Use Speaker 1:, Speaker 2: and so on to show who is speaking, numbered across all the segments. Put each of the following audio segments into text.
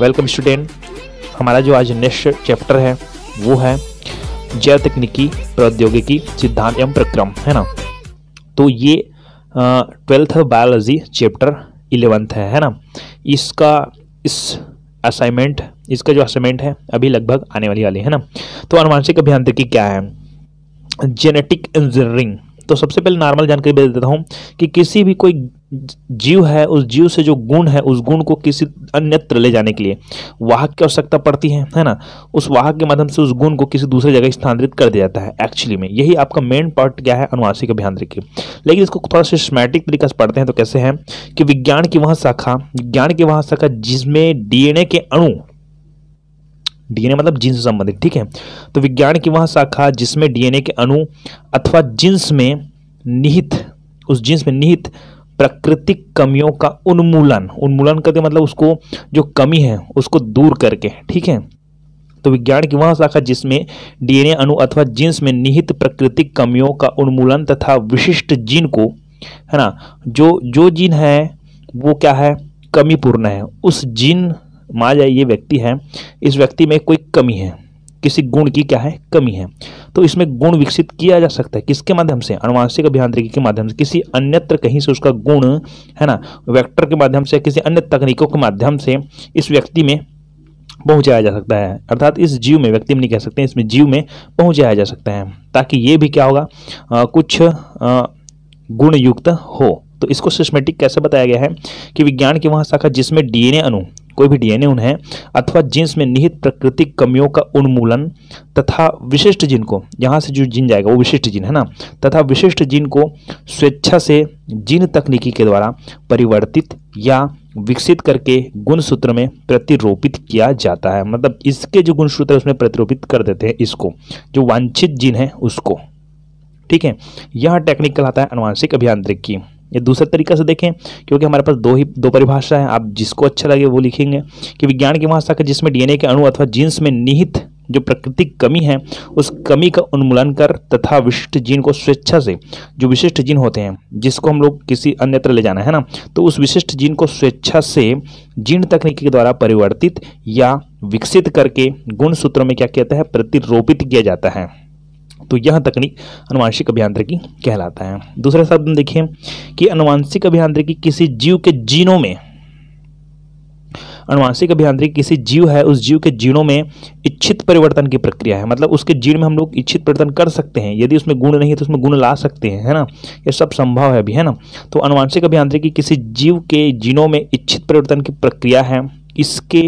Speaker 1: welcome student हमारा जो आज नेक्स्ट चैप्टर है वो है जैव तकनीकी प्रौद्योगिकी सिद्धांत एवं प्रक्रम है ना तो ये ट्वेल्थ बायोलॉजी चैप्टर इलेवेंथ है है ना इसका इस असाइनमेंट इसका जो असाइनमेंट है अभी लगभग आने वाली वाली है ना तो अनुवांशिक अभियांत्रिकी क्या है जेनेटिक इंजीनियरिंग तो सबसे पहले नॉर्मल जानकारी दे देता हूँ कि किसी भी कोई जीव है उस जीव से जो गुण है उस गुण को किसी अन्यत्र ले जाने के लिए वाहक की आवश्यकता पड़ती है है ना उस वाहक के माध्यम से उस गुण को किसी दूसरे जगह स्थानांतरित कर दिया जाता है एक्चुअली में यही आपका मेन पार्ट क्या है अनुवांशिक अभियांत्रिकी लेकिन इसको थोड़ा सिस्टमैटिक तरीके से पढ़ते हैं तो कैसे है कि विज्ञान की वह शाखा विज्ञान की वह शाखा जिसमें डीएनए के अणु डीएनए मतलब जीन संबंधित ठीक है तो विज्ञान की वह शाखा जिसमें डीएनए के अणु अथवा जींस में निहित उस जींस में निहित प्राकृतिक कमियों का उन्मूलन उन्मूलन करके मतलब उसको जो कमी है उसको दूर करके ठीक है तो विज्ञान की वह शाखा जिसमें डीएनए अणु अथवा जीन्स में निहित प्राकृतिक कमियों का उन्मूलन तथा विशिष्ट जीन को है ना जो जो जीन है वो क्या है कमी पूर्ण है उस जीन मान जाए ये व्यक्ति है इस व्यक्ति में कोई कमी है किसी गुण की क्या है कमी है तो इसमें गुण विकसित किया जा सकता है किसके माध्यम से अनुवांशिक अभियांत्रिकी के माध्यम से किसी अन्यत्र कहीं से उसका गुण है ना वैक्टर के माध्यम से किसी अन्य तकनीकों के माध्यम से इस व्यक्ति में पहुंचाया जा सकता है अर्थात इस जीव में व्यक्ति में नहीं कह सकते इसमें जीव में पहुंचाया जा सकता है ताकि ये भी क्या होगा आ, कुछ गुणयुक्त हो तो इसको सिस्मेटिक कैसे बताया गया है कि विज्ञान की वह शाखा जिसमें डीएनए अणु कोई भी डीएनए उन्हें अथवा जीन्स में निहित प्राकृतिक कमियों का उन्मूलन तथा विशिष्ट जीन को यहाँ से जो जीन जाएगा वो विशिष्ट जीन है ना तथा विशिष्ट जीन को स्वेच्छा से जीन तकनीकी के द्वारा परिवर्तित या विकसित करके गुणसूत्र में प्रतिरोपित किया जाता है मतलब इसके जो गुणसूत्र उसमें प्रतिरोपित कर देते हैं इसको जो वांछित जीन है उसको ठीक है यह टेक्निकल आता है अनुवांशिक अभियांत्रिकी ये दूसरे तरीके से देखें क्योंकि हमारे पास दो ही दो परिभाषा है आप जिसको अच्छा लगे वो लिखेंगे कि विज्ञान की का जिसमें डीएनए के अणु अथवा जीन्स में निहित जो प्राकृतिक कमी है उस कमी का उन्मूलन कर तथा विशिष्ट जीन को स्वेच्छा से जो विशिष्ट जीन होते हैं जिसको हम लोग किसी अन्यत्र ले जाना है ना तो उस विशिष्ट जीन को स्वेच्छा से जीन तकनीकी के द्वारा परिवर्तित या विकसित करके गुण सूत्रों में क्या कहता है प्रतिरोपित किया जाता है तो यह तकनीक अनुवांशिक अभियांत्रिकी कहलाता है दूसरा शब्द हम कि अनुवांशिक अभियांत्रिकी किसी जीव के जीनों में अनुवांशिक अभियांत्रिकी किसी जीव है उस जीव के जीनों में इच्छित परिवर्तन की प्रक्रिया है मतलब उसके जीन में हम लोग इच्छित परिवर्तन कर सकते हैं यदि उसमें गुण नहीं है तो उसमें गुण ला सकते हैं है ना ये सब संभव है अभी है ना तो अनुवांशिक अभियांत्रिकी किसी जीव के जीनों में इच्छित परिवर्तन की प्रक्रिया है इसके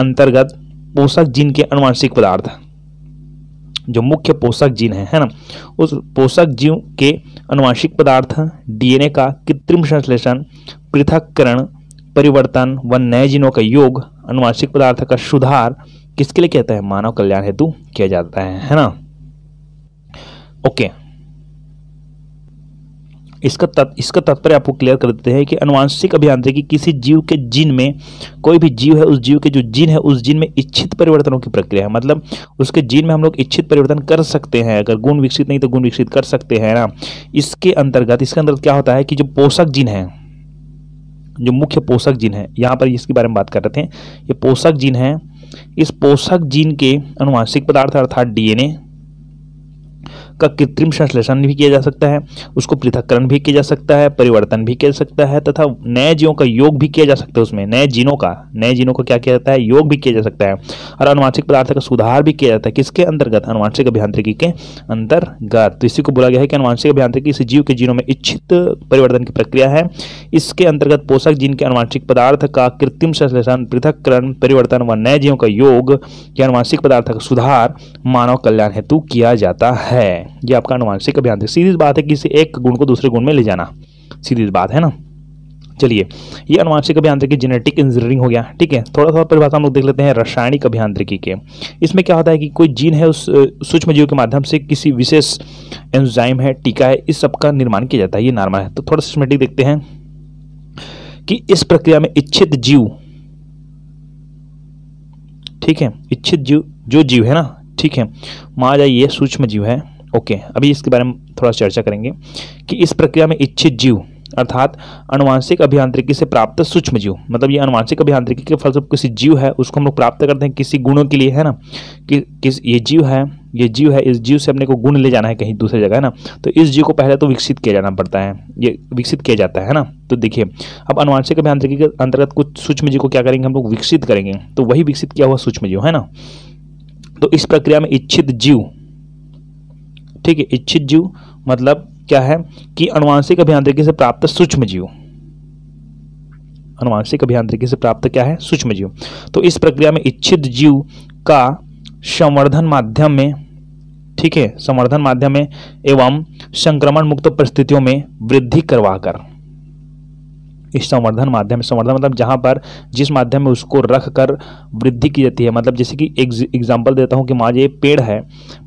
Speaker 1: अंतर्गत पोषक जीन के अनुवांशिक पदार्थ जो मुख्य पोषक जीन है है ना उस पोषक जीव के अनुवांशिक पदार्थ डीएनए का कृत्रिम संश्लेषण पृथककरण परिवर्तन व नए जीनों का योग अनुवांशिक पदार्थ का सुधार किसके लिए कहते हैं मानव कल्याण हेतु किया जाता है है ना ओके इसका तत् इसका तात्पर्य आपको क्लियर कर देते हैं कि अनुवांशिक अभियांत्रिकी किसी जीव के जीन में कोई भी जीव है उस जीव के जो जीन है उस जीन में इच्छित परिवर्तनों की प्रक्रिया है मतलब उसके जीन में हम लोग इच्छित परिवर्तन कर सकते हैं अगर गुण विकसित नहीं तो गुण विकसित कर सकते हैं ना इसके अंतर्गत इसके अंतर्गत क्या होता है कि जो पोषक जीन है जो मुख्य पोषक जीन है यहाँ पर इसके बारे में बात कर रहे थे ये पोषक जीन है इस पोषक जीन के अनुवांशिक पदार्थ अर्थात डीएनए का कृत्रिम संश्लेषण भी किया जा सकता है उसको पृथककरण भी किया जा सकता है परिवर्तन भी किया जा सकता है तथा नए जीवों का योग भी किया जा सकता है उसमें नए जीनों का नए जीनों का क्या किया जाता है योग भी किया जा सकता है और अनुवांशिक पदार्थ का सुधार भी किया जाता है किसके अंतर्गत अनुवांशिक अभियांत्रिकी के अंतर्गत तो इसी को बोला गया है कि अनुवांशिक अभियांत्रिकी इस जीव के जीनों में इच्छित परिवर्तन की प्रक्रिया है इसके अंतर्गत पोषक जीन के अनुवांशिक पदार्थ का कृत्रिम संश्लेषण पृथककरण परिवर्तन व नए जीवों का योग या अनुवांशिक पदार्थ का सुधार मानव कल्याण हेतु किया जाता है ये आपका अनुवांशिक अभियान है सीधी बात है किसी एक गुण को दूसरे गुण में ले जाना सीधी बात है ना चलिए ये अनुवांशिक अभियांत्रिकी जेनेटिक इंजीनियरिंग हो गया ठीक है थोड़ा थोड़ा परिभाषा हम लोग देख लेते हैं रासायनिक अभियांत्रिकी के इसमें क्या होता है कि कोई जीन है उस सूक्ष्म जीव के माध्यम से किसी विशेष एंजाइम है टीका है इस सब का निर्माण किया जाता है ये नॉर्मल है तो थोड़ा सिस्टमेटिक देखते हैं कि इस प्रक्रिया में इच्छित जीव ठीक है इच्छित जीव जो जीव है ना ठीक है मान जाइए सूक्ष्म जीव है ओके अभी इसके बारे में थोड़ा चर्चा करेंगे कि इस प्रक्रिया में इच्छित जीव अर्थात अनुवांशिक अभियांत्रिकी से प्राप्त सूक्ष्म जीव मतलब ये अनुवांशिक अभियांत्रिकी के फलस्वरूप किसी जीव है उसको हम लोग प्राप्त करते हैं किसी गुणों के लिए है ना कि किस ये जीव है ये जीव है इस जीव से अपने को गुण ले जाना है कहीं दूसरी जगह है ना तो इस जीव को पहले तो विकसित किया जाना पड़ता है ये विकसित किया जाता है ना तो देखिए अब अनुवांशिक अभियांत्रिकी के अंतर्गत कुछ सूक्ष्म जीव को क्या करेंगे हम लोग विकसित करेंगे तो वही विकसित किया हुआ सूक्ष्म जीव है ना तो इस प्रक्रिया में इच्छित जीव ठीक है इच्छित जीव मतलब क्या है कि अनुवांशिक अभियांत्रिकी से प्राप्त सूक्ष्म जीव अनुवांशिक अभियांत्रिकी से प्राप्त क्या है सूक्ष्म जीव तो इस प्रक्रिया में इच्छित जीव का संवर्धन माध्यम में ठीक है संवर्धन माध्यम में एवं संक्रमण मुक्त परिस्थितियों में वृद्धि करवाकर इस संवर्धन माध्यम संवर्धन मतलब जहाँ पर जिस माध्यम में उसको रख कर वृद्धि की जाती है मतलब जैसे कि एग्जाम्पल देता हूँ कि माँ ये पेड़ है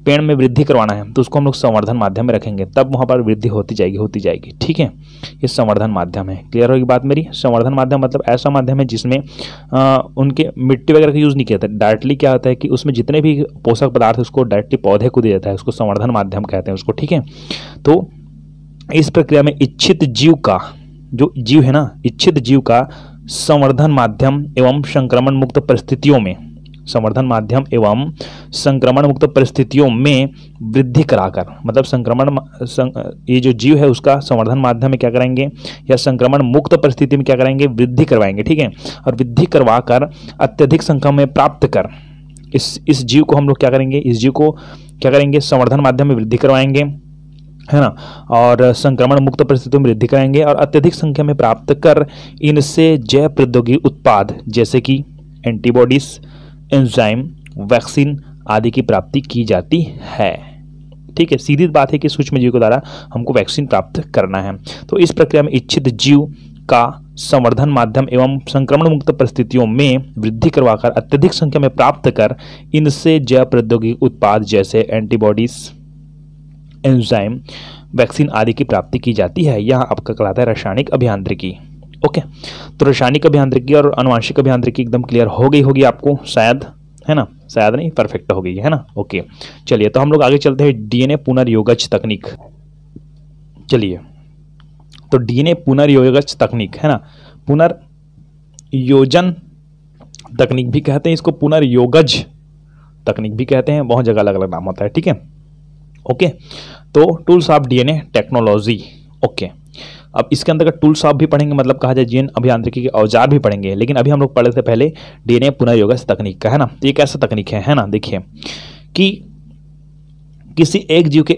Speaker 1: पेड़ में वृद्धि करवाना है तो उसको हम लोग संवर्धन माध्यम में रखेंगे तब वहाँ पर वृद्धि होती जाएगी होती जाएगी ठीक है ये संवर्धन माध्यम है क्लियर होगी बात मेरी संवर्धन माध्यम मतलब ऐसा माध्यम है जिसमें उनके मिट्टी वगैरह का यूज़ नहीं किया जाता डायरेक्टली क्या होता है कि उसमें जितने भी पोषक पदार्थ उसको डायरेक्टली पौधे को दिया जाता है उसको संवर्धन माध्यम कहते हैं उसको ठीक है तो इस प्रक्रिया में इच्छित जीव का जो जीव है ना इच्छित जीव का संवर्धन माध्यम एवं संक्रमण मुक्त परिस्थितियों में संवर्धन माध्यम एवं संक्रमण मुक्त परिस्थितियों में वृद्धि कराकर मतलब संक्रमण सं, ये जो जीव है उसका संवर्धन माध्यम में क्या करेंगे या संक्रमण मुक्त परिस्थिति में क्या करेंगे वृद्धि करवाएंगे ठीक है और वृद्धि करवाकर अत्यधिक संख्या में प्राप्त कर इस इस जीव को हम लोग क्या करेंगे इस जीव को क्या करेंगे संवर्धन माध्यम में वृद्धि करवाएंगे है ना और संक्रमण मुक्त परिस्थितियों में वृद्धि कराएंगे और अत्यधिक संख्या में प्राप्त कर इनसे जैव प्रौद्योगिकी उत्पाद जैसे कि एंटीबॉडीज एंजाइम वैक्सीन आदि की प्राप्ति की जाती है ठीक है सीधी बात है कि सूक्ष्म जीव के द्वारा हमको वैक्सीन प्राप्त करना है तो इस प्रक्रिया में इच्छित जीव का संवर्धन माध्यम एवं संक्रमण मुक्त परिस्थितियों में वृद्धि करवाकर अत्यधिक संख्या में प्राप्त कर इनसे जैव प्रौद्योगिक उत्पाद जैसे एंटीबॉडीज़ एंजाइम वैक्सीन आदि की प्राप्ति की जाती है यह आपका कहलाता है रासायनिक अभियांत्रिकी ओके तो रासायनिक अभियांत्रिकी और अनुवांशिक अभियांत्रिकी एकदम क्लियर हो गई होगी आपको शायद है ना शायद नहीं परफेक्ट हो गई है ना ओके चलिए तो हम लोग आगे चलते हैं डीएनए पुनर्योगज तकनीक चलिए तो डीएनए पुनर्योगज तकनीक है ना पुनर्योजन तकनीक भी कहते हैं इसको पुनर्योगज तकनीक भी कहते हैं बहुत जगह अलग अलग नाम होता है ठीक है ओके तो tools of DNA technology okay अब इसके अंदर का टूल्स ऑफ भी पढ़ेंगे मतलब कहा जाए जीन अभियांत्रिकी के औजार भी पढ़ेंगे लेकिन अभी हम लोग पढ़े थे पहले डीएनए पुनर्योगस तकनीक का है ना तो ये कैसा तकनीक है है ना देखिए कि किसी एक जीव के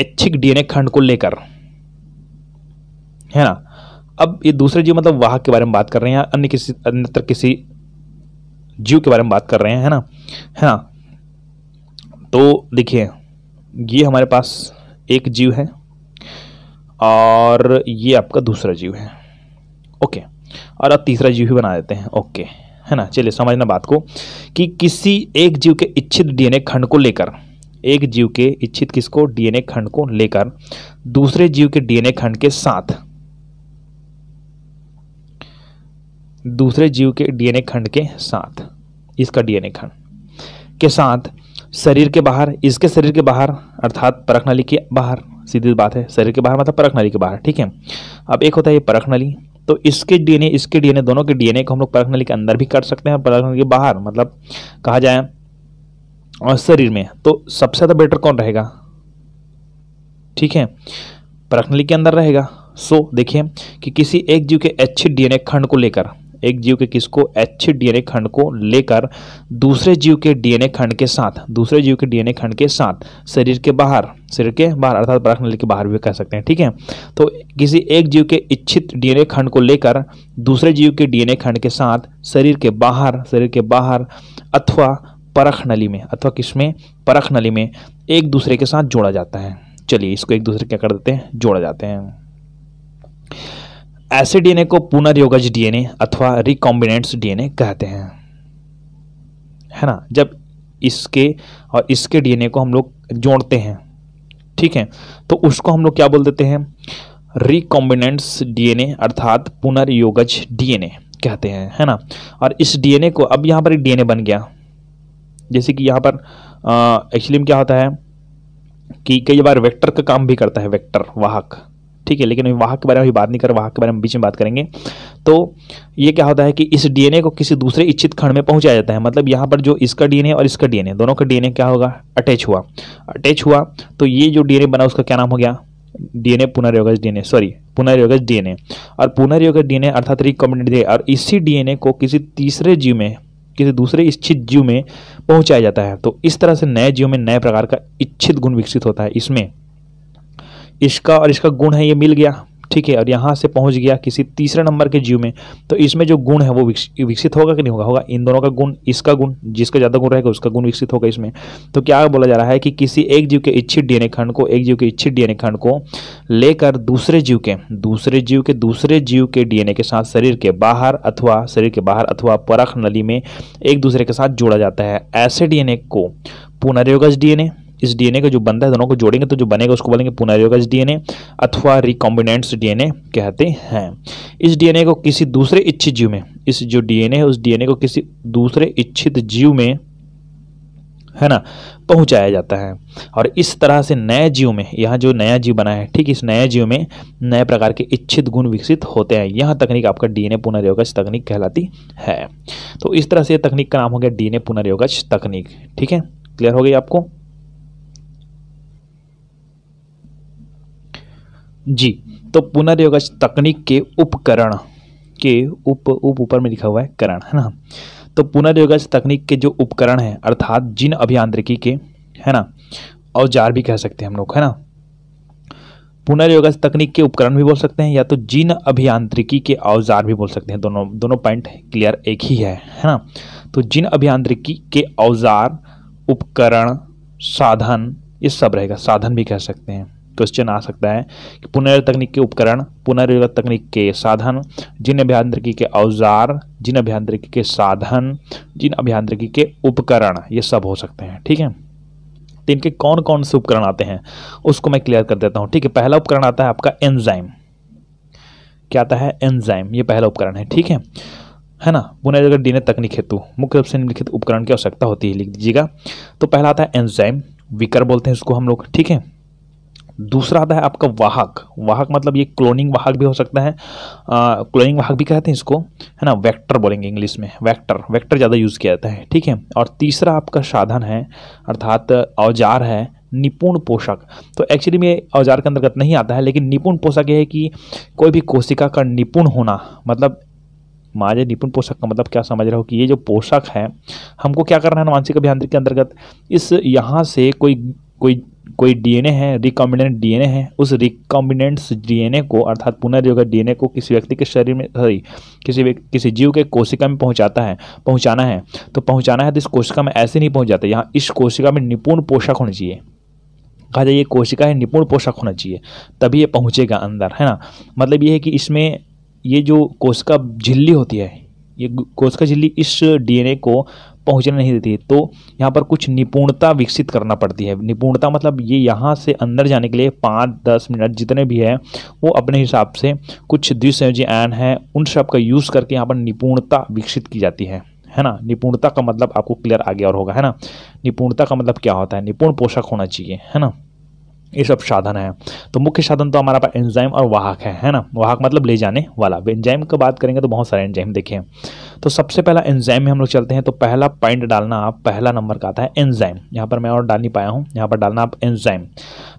Speaker 1: ऐच्छिक डीएनए खंड को लेकर है ना अब ये दूसरे जीव मतलब वाहक के बारे में बात कर रहे हैं अन्य किसी अन्यत्र किसी जीव के बारे में बात कर रहे हैं है ना है ना तो देखिए ये हमारे पास एक जीव है और ये आपका दूसरा जीव है ओके और अब तीसरा जीव भी बना देते हैं ओके है ना चलिए समझना बात को कि किसी एक जीव के इच्छित डीएनए खंड को लेकर एक जीव के इच्छित किसको डीएनए खंड को लेकर दूसरे जीव के डीएनए खंड के साथ दूसरे जीव के डीएनए खंड के साथ इसका डीएनए खंड के साथ शरीर के बाहर इसके शरीर के बाहर अर्थात परख नली के बाहर सीधी बात है शरीर के बाहर मतलब परख नली के बाहर ठीक है अब एक होता है ये परख नली तो इसके डीएनए इसके डीएनए दोनों के डीएनए को हम लोग परख नली के अंदर भी कर सकते हैं परख नली के बाहर मतलब कहा जाए और शरीर में तो सबसे ज़्यादा बेटर कौन रहेगा ठीक है परख नली के अंदर रहेगा सो देखिए कि किसी एक जीव के अच्छे डीएनए खंड को लेकर एक जीव के किसको एच डीएनए खंड को लेकर दूसरे जीव के डीएनए खंड के साथ दूसरे जीव के डीएनए खंड के साथ शरीर के बाहर शरीर के बाहर अर्थात पराग के बाहर भी कह सकते हैं ठीक है तो किसी एक जीव के इच्छित डीएनए खंड को लेकर दूसरे जीव के डीएनए खंड के साथ शरीर के बाहर शरीर के बाहर अथवा परख नली में अथवा किसमें परख नली में एक दूसरे के साथ जोड़ा जाता है चलिए इसको एक दूसरे क्या कर देते हैं जोड़ा जाते हैं ऐसे डीएनए को पुनर्योगज डीएनए अथवा रिकॉम्बिनेंट्स डीएनए कहते हैं है ना जब इसके और इसके डीएनए को हम लोग जोड़ते हैं ठीक है तो उसको हम लोग क्या बोल देते हैं रिकॉम्बिनेंट्स डीएनए अर्थात पुनर्योगज डीएनए कहते हैं है ना और इस डीएनए को अब यहाँ पर एक डीएनए बन गया जैसे कि यहाँ पर एक्चुअली में क्या होता है कि कई बार वेक्टर का काम भी करता है वेक्टर वाहक ठीक है लेकिन वाहक के बारे में अभी बात नहीं कर वाहक के बारे में बीच में बात करेंगे तो ये क्या होता है कि इस डीएनए को किसी दूसरे इच्छित खंड में पहुंचाया जाता है मतलब यहाँ पर जो इसका डीएनए और इसका डीएनए दोनों का डीएनए क्या होगा अटैच हुआ अटैच हुआ तो ये जो डीएनए बना उसका क्या नाम हो गया डीएनए पुनर्योगज डीएनए सॉरी पुनर्योगज डीएनए और पुनर्योगज डीएनए अर्थात रिकॉम्बिनेंट डीएनए और इसी डीएनए को किसी तीसरे जीव में किसी दूसरे इच्छित जीव में पहुंचाया जाता है तो इस तरह से नए जीव में नए प्रकार का इच्छित गुण विकसित होता है इसमें इसका और इसका गुण है ये मिल गया ठीक है और यहाँ से पहुँच गया किसी तीसरे नंबर के जीव में तो इसमें जो गुण है वो विकसित होगा कि नहीं होगा होगा इन दोनों का गुण इसका गुण जिसका ज़्यादा गुण रहेगा उसका गुण विकसित होगा इसमें तो क्या बोला जा रहा है कि किसी एक जीव के इच्छित डीएनए खंड को एक जीव के इच्छित डीएनए खंड को लेकर दूसरे जीव के दूसरे जीव के दूसरे जीव के डी के साथ शरीर के बाहर अथवा शरीर के बाहर अथवा परख नली में एक दूसरे के साथ जोड़ा जाता है ऐसे डी को पुनर्योगज डी इस डीएनए का जो बनता है दोनों को जोड़ेंगे तो जो बनेगा उसको बोलेंगे पुनर्योगज डीएनए अथवा रिकॉम्बिनेंट्स डीएनए कहते हैं इस डीएनए को किसी दूसरे इच्छित जीव में इस जो डीएनए है उस डीएनए को किसी दूसरे इच्छित जीव में है ना पहुंचाया जाता है और इस तरह से नए जीव में यहाँ जो नया जीव बना है ठीक इस नए जीव में नए प्रकार के इच्छित गुण विकसित होते हैं यह तकनीक आपका डीएनए पुनर्योगज तकनीक कहलाती है तो इस तरह से यह तकनीक का नाम हो गया डीएनए पुनर्योगज तकनीक ठीक है क्लियर हो गई आपको जी तो पुनर्योग तकनीक के उपकरण के उप उप ऊपर में लिखा हुआ है करण है ना तो पुनर्योग तकनीक के जो उपकरण हैं अर्थात जिन अभियांत्रिकी के है ना औजार भी कह सकते हैं हम लोग है ना पुनर्योग तकनीक के उपकरण भी बोल सकते हैं या तो जिन अभियांत्रिकी के औजार भी बोल सकते हैं दोनों दोनों पॉइंट क्लियर एक ही है है ना तो जिन अभियांत्रिकी के औजार उपकरण साधन ये सब रहेगा साधन भी कह सकते हैं क्वेश्चन आ सकता है कि पुनर् तकनीक के उपकरण पुनर्युग तकनीक के साधन जिन अभियांत्रिकी के औजार जिन अभियांत्रिकी के साधन जिन अभियांत्रिकी के उपकरण ये सब हो सकते हैं ठीक है तो इनके कौन कौन से उपकरण आते हैं उसको मैं क्लियर कर देता हूँ ठीक है पहला उपकरण आता है आपका एंजाइम क्या आता है एंजाइम ये पहला उपकरण है ठीक है है ना बुनियादी डीएनए तकनीक हेतु तो, मुख्य रूप से निम्नलिखित उपकरण की आवश्यकता होती है लिख दीजिएगा तो पहला आता है एंजाइम विकर बोलते हैं इसको हम लोग ठीक है दूसरा आता है आपका वाहक वाहक मतलब ये क्लोनिंग वाहक भी हो सकता है आ, क्लोनिंग वाहक भी कहते हैं इसको है ना वेक्टर बोलेंगे इंग्लिश में वेक्टर वेक्टर ज़्यादा यूज़ किया जाता है ठीक है और तीसरा आपका साधन है अर्थात औजार है निपुण पोषक तो एक्चुअली में औजार के अंतर्गत नहीं आता है लेकिन निपुण पोषक यह है कि कोई भी कोशिका का निपुण होना मतलब माजे निपुण पोषक का मतलब क्या समझ रहे हो कि ये जो पोषक है हमको क्या करना है मानसिक अभियांत्रिक के अंतर्गत इस यहाँ से कोई कोई कोई डीएनए है रिकॉम्बिनेंट डीएनए है उस रिकॉम्बिनेंट डीएनए को अर्थात पुनर्योग डीएनए को किसी व्यक्ति के शरीर में सॉरी किसी किसी जीव के कोशिका में पहुंचाता है पहुंचाना है तो पहुंचाना है तो इस कोशिका में ऐसे नहीं पहुंच जाता यहाँ इस कोशिका में निपुण पोषक होना चाहिए कहा जाए ये कोशिका है निपुण पोषक होना चाहिए तभी ये पहुँचेगा अंदर है ना मतलब ये है कि इसमें ये जो कोशिका झिल्ली होती है ये कोशिका झिल्ली इस डीएनए को पहुंचने नहीं देती है तो यहाँ पर कुछ निपुणता विकसित करना पड़ती है निपुणता मतलब ये यहाँ से अंदर जाने के लिए पाँच दस मिनट जितने भी हैं वो अपने हिसाब से कुछ द्विसंयोजी आयन है उन सब का यूज़ करके यहाँ पर निपुणता विकसित की जाती है है ना निपुणता का मतलब आपको क्लियर आ गया और होगा है ना निपुणता का मतलब क्या होता है निपुण पोषक होना चाहिए है ना ये सब साधन है तो मुख्य साधन तो हमारा पास एंजाइम और वाहक है है ना वाहक मतलब ले जाने वाला एंजाइम की बात करेंगे तो बहुत सारे एंजाइम देखें तो सबसे पहला एंजाइम में हम लोग चलते हैं तो पहला पॉइंट डालना आप पहला नंबर का आता है एंजाइम यहाँ पर मैं और डाल नहीं पाया हूँ यहाँ पर डालना आप एंजाइम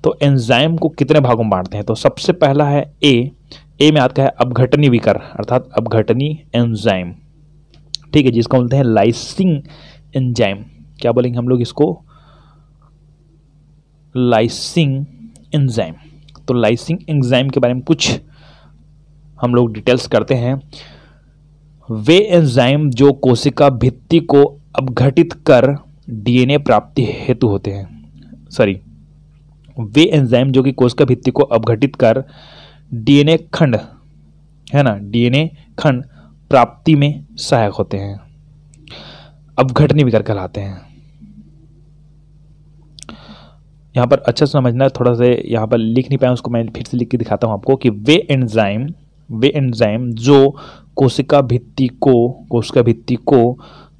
Speaker 1: तो एंजाइम को कितने भागों में बांटते हैं तो सबसे पहला है ए ए में आता है अपघटनी विकर अर्थात अपघटनी एंजाइम ठीक है जिसको बोलते हैं लाइसिंग एंजाइम क्या बोलेंगे हम लोग इसको लाइसिंग एंजाइम तो लाइसिंग एंजाइम के बारे में कुछ हम लोग डिटेल्स करते हैं वे एंजाइम जो कोशिका भित्ति को अपघटित कर डीएनए प्राप्ति हेतु होते हैं सॉरी वे एंजाइम जो कि कोशिका भित्ति को अपघटित कर डीएनए खंड है ना डीएनए खंड प्राप्ति में सहायक होते हैं अपघटनी कर कहलाते हैं यहाँ पर अच्छा समझना थोड़ा सा यहाँ पर लिख नहीं पाया उसको मैं फिर से लिख के दिखाता हूँ आपको कि वे एंजाइम वे एंजाइम जो कोशिका भित्ति को कोशिका भित्ति को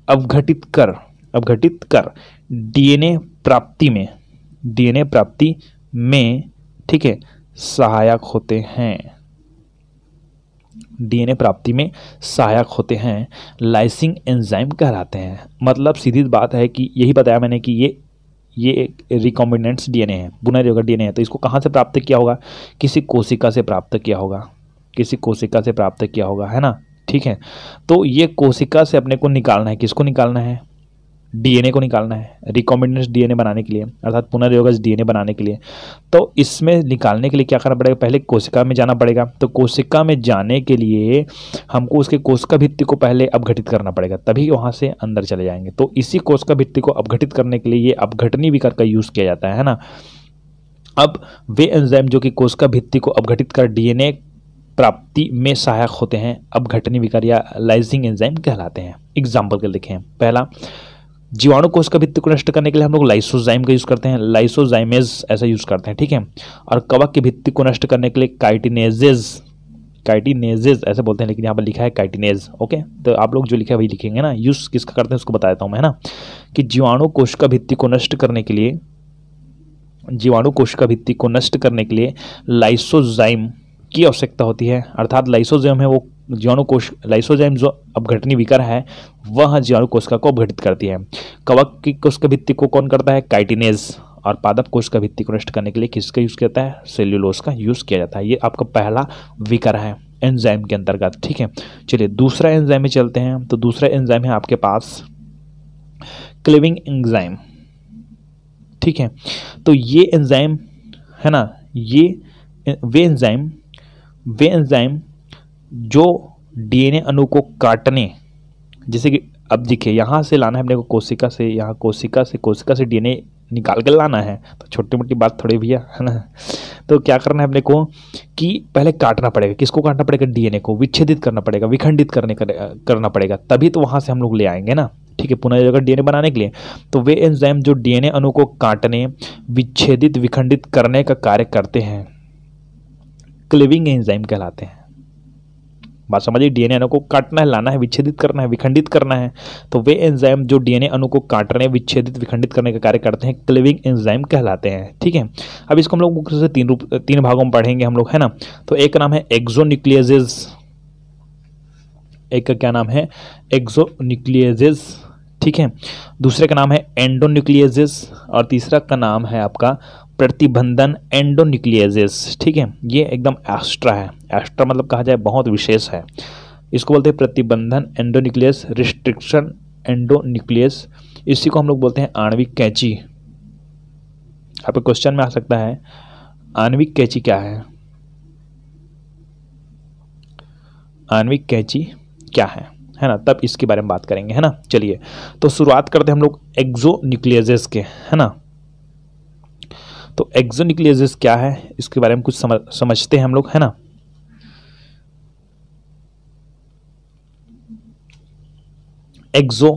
Speaker 1: अवघटित कर अवघटित कर डीएनए प्राप्ति में डीएनए प्राप्ति में ठीक है सहायक होते हैं डीएनए प्राप्ति में सहायक होते हैं लाइसिंग एंजाइम कहलाते हैं मतलब सीधी बात है कि यही बताया मैंने कि ये ये एक रिकॉम्बिनेंट्स डीएनए है बुनाई होगा डीएनए है तो इसको कहाँ से प्राप्त किया होगा किसी कोशिका से प्राप्त किया होगा किसी कोशिका से प्राप्त किया होगा है ना ठीक है तो ये कोशिका से अपने को निकालना है किसको निकालना है डीएनए को निकालना है रिकॉम्बिनेंस डीएनए बनाने के लिए अर्थात पुनर्योगज डीएनए बनाने के लिए तो इसमें निकालने के लिए क्या करना पड़ेगा पहले कोशिका में जाना पड़ेगा तो कोशिका में जाने के लिए हमको उसके कोशिका भित्ति को पहले अपघटित करना पड़ेगा तभी वहाँ से अंदर चले जाएंगे तो इसी कोशिका भित्ति को अपघटित करने के लिए ये अपघटनी विकार का यूज़ किया जाता है ना अब वे एंजाइम जो कि कोशिका भित्ति को अपघटित कर डीएनए प्राप्ति में सहायक होते हैं अब घटनी विकार या लाइजिंग एंजाइम कहलाते हैं एग्जाम्पल के लिखे हैं पहला जीवाणु कोष का भित्ति को नष्ट करने के लिए हम लोग लाइसोजाइम का यूज़ करते हैं लाइसोजाइमेज ऐसा यूज़ करते हैं ठीक है और कवक की भित्ति को नष्ट करने के लिए काइटिनेजेज काइटिनेजेज ऐसे बोलते हैं लेकिन यहाँ पर लिखा है काइटिनेज ओके तो आप लोग जो लिखा है वही लिखेंगे ना यूज़ किसका करते हैं उसको बताता हूँ मैं है ना कि जीवाणु कोश का भित्ति को नष्ट करने के लिए जीवाणु कोश का भित्ति को नष्ट करने के लिए लाइसोजाइम की आवश्यकता होती है अर्थात लाइसोजाइम है वो जीवाणु कोश लाइसोजाइम जो अपघटनी विकार है वह जीवाणु कोशिका को अपघटित करती है कवक की कोश का भित्ति को कौन करता है काइटिनेज और पादप कोश का भित्ति को नष्ट करने के लिए किसका यूज़ करता है सेल्यूलोस का यूज़ किया जाता है ये आपका पहला विकार है एंजाइम के अंतर्गत ठीक है चलिए दूसरा एंजाइम में चलते हैं तो दूसरा एंजाइम है आपके पास क्लिविंग एंजाइम ठीक है तो ये एंजाइम है ना ये वे एंजाइम वे एंजाइम जो डीएनए अणु को काटने जैसे कि अब देखिए यहाँ से लाना है अपने को कोशिका से यहाँ कोशिका से कोशिका से डीएनए निकाल कर लाना है तो छोटी मोटी बात थोड़ी भैया है ना तो क्या करना है अपने को कि पहले काटना पड़ेगा किसको काटना पड़ेगा डीएनए को विच्छेदित करना पड़ेगा विखंडित करने करना पड़ेगा तभी तो वहाँ से हम लोग ले आएंगे ना ठीक है पुनः जगह डीएनए बनाने के लिए तो वे एंजाइम जो डीएनए अणु को काटने विच्छेदित विखंडित करने का कार्य करते हैं क्लिविंग एंजाइम कहलाते हैं बात समझिए डीएनए अणु को काटना है लाना है विच्छेदित करना है विखंडित करना है तो वे एंजाइम जो डीएनए अणु को काट काटने विच्छेदित विखंडित करने का कार्य करते हैं क्लिविंग एंजाइम कहलाते हैं ठीक है अब इसको हम लोग मुख्य से तीन रूप तीन भागों में पढ़ेंगे हम लोग है ना तो एक नाम है एक्जो एक का क्या नाम है एक्जो ठीक है दूसरे का नाम है एंडोन्यूक्लियजेज और तीसरा का नाम है आपका प्रतिबंधन एंडोन्यूक्लियजेस ठीक है ये एकदम एक्स्ट्रा है एक्स्ट्रा मतलब कहा जाए बहुत विशेष है इसको बोलते हैं प्रतिबंधन एंडोन्यूक्लियस रिस्ट्रिक्शन एंडोन्यूक्लियस इसी को हम लोग बोलते हैं आणविक कैची आपके क्वेश्चन में आ सकता है आणविक कैची क्या है आणविक कैची क्या है है ना तब इसके बारे में बात करेंगे है ना चलिए तो शुरुआत करते हैं हम लोग एक्जो न्यूक्लियजेस के है ना तो एक्जोन्यूक्लियस क्या है इसके बारे में कुछ समझ, समझते हैं हम लोग है ना एक्जो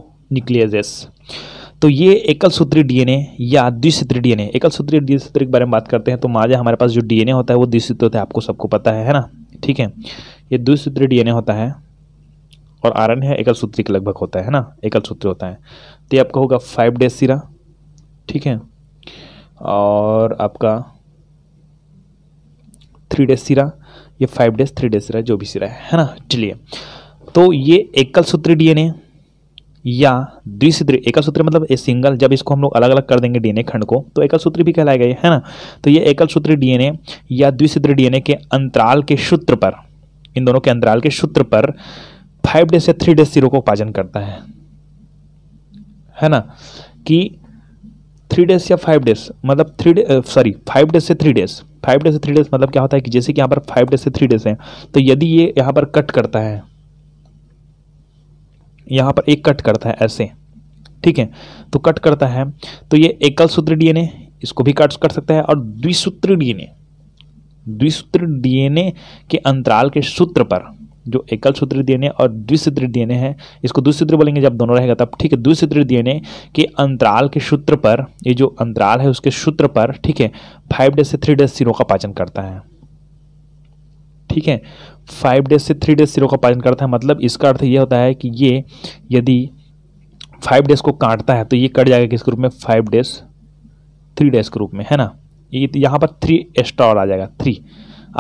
Speaker 1: तो ये एकल सूत्री डीएनए या द्विसूत्री डीएनए एकल सूत्री द्विसूत्री के बारे में बात करते हैं तो माजा हमारे पास जो डीएनए होता है वो द्विसूत्र होता है आपको सबको पता है है ना ठीक है ये द्विसूत्री डीएनए होता है और आरएनए है एकल सूत्री के लगभग होता है ना एकल सूत्र होता है तो ये आपका होगा फाइव डे सिरा ठीक है और आपका थ्री डेज सिरा या फाइव डेज थ्री डेज सिरा जो भी सिरा है है ना चलिए तो ये एकल सूत्री डीएनए या द्विसूत्री एकल सूत्र मतलब ए सिंगल जब इसको हम लोग अलग अलग कर देंगे डीएनए खंड को तो एकल सूत्री भी कहलाए गए है ना तो ये एकल सूत्री डीएनए या द्विसूत्री डीएनए के अंतराल के सूत्र पर इन दोनों के अंतराल के सूत्र पर फाइव डेज या थ्री डेज सिरो को पाचन करता है है ना कि थ्री डेज या फाइव डेज मतलब three day sorry five days से थ्री डेज फाइव डेज से थ्री डेज मतलब क्या होता है कि जैसे कि यहाँ पर फाइव डेज से थ्री डेज हैं तो यदि ये यहाँ पर कट करता है यहाँ पर एक कट करता है ऐसे ठीक है तो कट करता है तो ये एकल सूत्र डीएनए इसको भी कट कर सकता है और द्विसूत्र डीएनए द्विसूत्र डीएनए के अंतराल के सूत्र पर जो एकल सूत्र डीएनए और द्विसूत्र डीएनए है इसको द्विसूत्र बोलेंगे जब दोनों रहेगा तब ठीक है द्विसूत्र डीएनए के अंतराल के सूत्र पर ये जो अंतराल है उसके सूत्र पर ठीक है फाइव डेज से थ्री डेज सिरों का पाचन करता है ठीक है फाइव डेज से थ्री डेज सिरों का पाचन करता है मतलब इसका अर्थ यह होता है कि ये यदि फाइव डेज को काटता है तो ये कट जाएगा किसके रूप में फाइव डेज थ्री डेज के रूप में है ना ये यहाँ पर थ्री स्टॉल आ जाएगा थ्री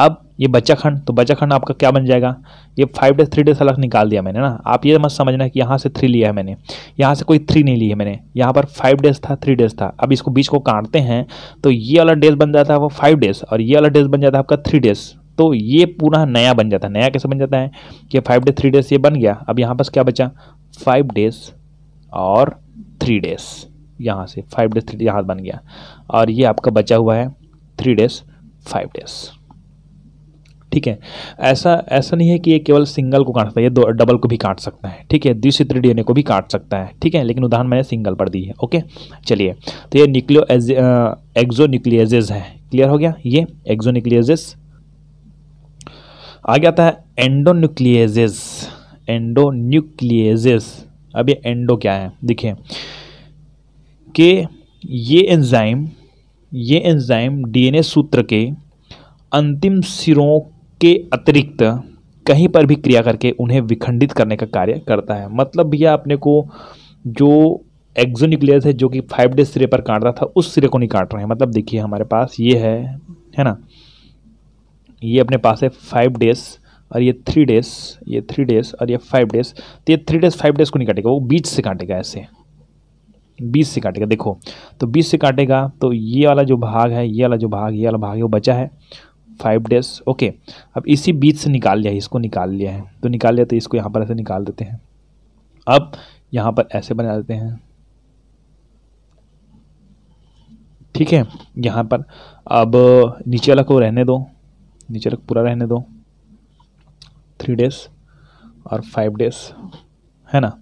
Speaker 1: अब ये बच्चा खंड तो बच्चा खंड आपका क्या बन जाएगा ये फाइव डेज थ्री डेज अलग निकाल दिया मैंने ना आप ये मत समझना कि यहाँ से थ्री लिया है मैंने यहाँ से कोई थ्री नहीं ली है मैंने यहाँ पर फाइव डेज था थ्री डेज था अब इसको बीच को काटते हैं तो ये वाला डेज बन जाता है वो फाइव डेज और ये वाला डेज बन जाता है आपका थ्री डेज तो ये पूरा नया बन जाता है नया कैसे बन जाता है कि फाइव डेज थ्री डेज ये बन गया अब यहाँ पर क्या बचा फाइव डेज और थ्री डेज यहाँ से फाइव डेज थ्री यहाँ बन गया और ये आपका बचा हुआ है थ्री डेज फाइव डेज ठीक है ऐसा ऐसा नहीं है कि ये केवल सिंगल को काट सकता है ये दो डबल को भी काट सकता है ठीक है द्विशित्र डीएनए को भी काट सकता है ठीक है लेकिन उदाहरण मैंने सिंगल पर दी है ओके चलिए तो ये निक्लियो एग्जो न्यूक्लियजेज है क्लियर हो गया ये एग्जो न्यूक्लियजेस आ गया है एंडो न्यूक्लियजेस एंडो न्यूक्लियजेस अब ये एंडो क्या है देखिए कि ये एंजाइम ये एंजाइम डीएनए सूत्र के अंतिम सिरों के अतिरिक्त कहीं पर भी क्रिया करके उन्हें विखंडित करने का कार्य करता है मतलब भैया अपने को जो न्यूक्लियस है जो कि फाइव डे सिरे पर काट रहा था उस सिरे को नहीं काट रहे हैं मतलब देखिए हमारे पास ये है है ना ये अपने पास है फाइव डेज और ये थ्री डेज ये थ्री डेज और ये फाइव डेज तो ये थ्री डेज फाइव डेज को नहीं काटेगा वो बीच से काटेगा ऐसे बीस से काटेगा देखो तो बीस से काटेगा तो ये वाला जो भाग है ये वाला जो भाग ये वाला भाग है वो बचा है फाइव डेज ओके अब इसी बीच से निकाल लिया इसको निकाल लिया है तो निकाल लिया तो इसको यहाँ पर ऐसे निकाल देते हैं अब यहाँ पर ऐसे बना देते हैं ठीक है यहाँ पर अब नीचे वाला को रहने दो नीचे वाला पूरा रहने दो थ्री डेज और फाइव डेज है ना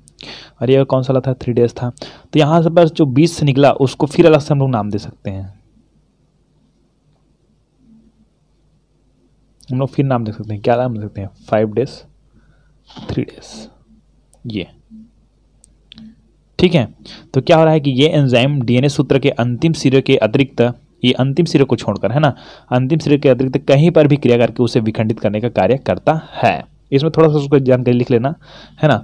Speaker 1: अरे ये कौन सा वाला था थ्री डेज था तो यहाँ से बस जो बीच से निकला उसको फिर अलग से हम लोग नाम दे सकते हैं हम लोग फिर नाम देख सकते हैं क्या नाम देख सकते हैं फाइव डेज थ्री डेज ये ठीक है तो क्या हो रहा है कि ये एंजाइम डीएनए सूत्र के अंतिम सिरे के अतिरिक्त ये अंतिम सिरे को छोड़कर है ना अंतिम सिरे के अतिरिक्त कहीं पर भी क्रिया करके उसे विखंडित करने का कार्य करता है इसमें थोड़ा सा उसको जानकारी लिख लेना है ना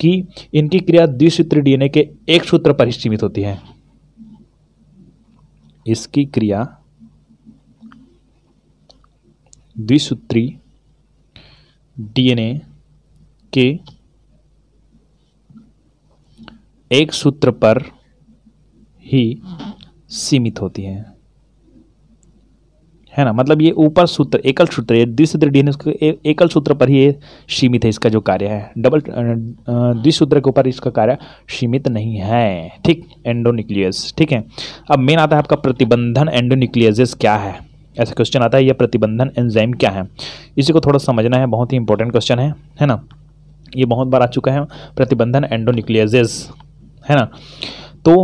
Speaker 1: कि इनकी क्रिया द्विसूत्र डीएनए के एक सूत्र पर ही सीमित होती है इसकी क्रिया द्विसूत्री डीएनए के एक सूत्र पर ही सीमित होती है है ना मतलब ये ऊपर सूत्र एकल सूत्र द्विसूत्र डीएनए उसके एकल सूत्र पर ही ये सीमित है इसका जो कार्य है डबल द्विसूत्र के ऊपर इसका कार्य सीमित नहीं है ठीक एंडोन्यूक्लियस ठीक है अब मेन आता है आपका प्रतिबंधन एंडोन्यूक्लियस क्या है ऐसा क्वेश्चन आता है यह प्रतिबंधन एंजाइम क्या है इसी को थोड़ा समझना है बहुत ही इंपॉर्टेंट क्वेश्चन है है ना ये बहुत बार आ चुका है प्रतिबंधन एंडोन्यूक्लियजेज है ना तो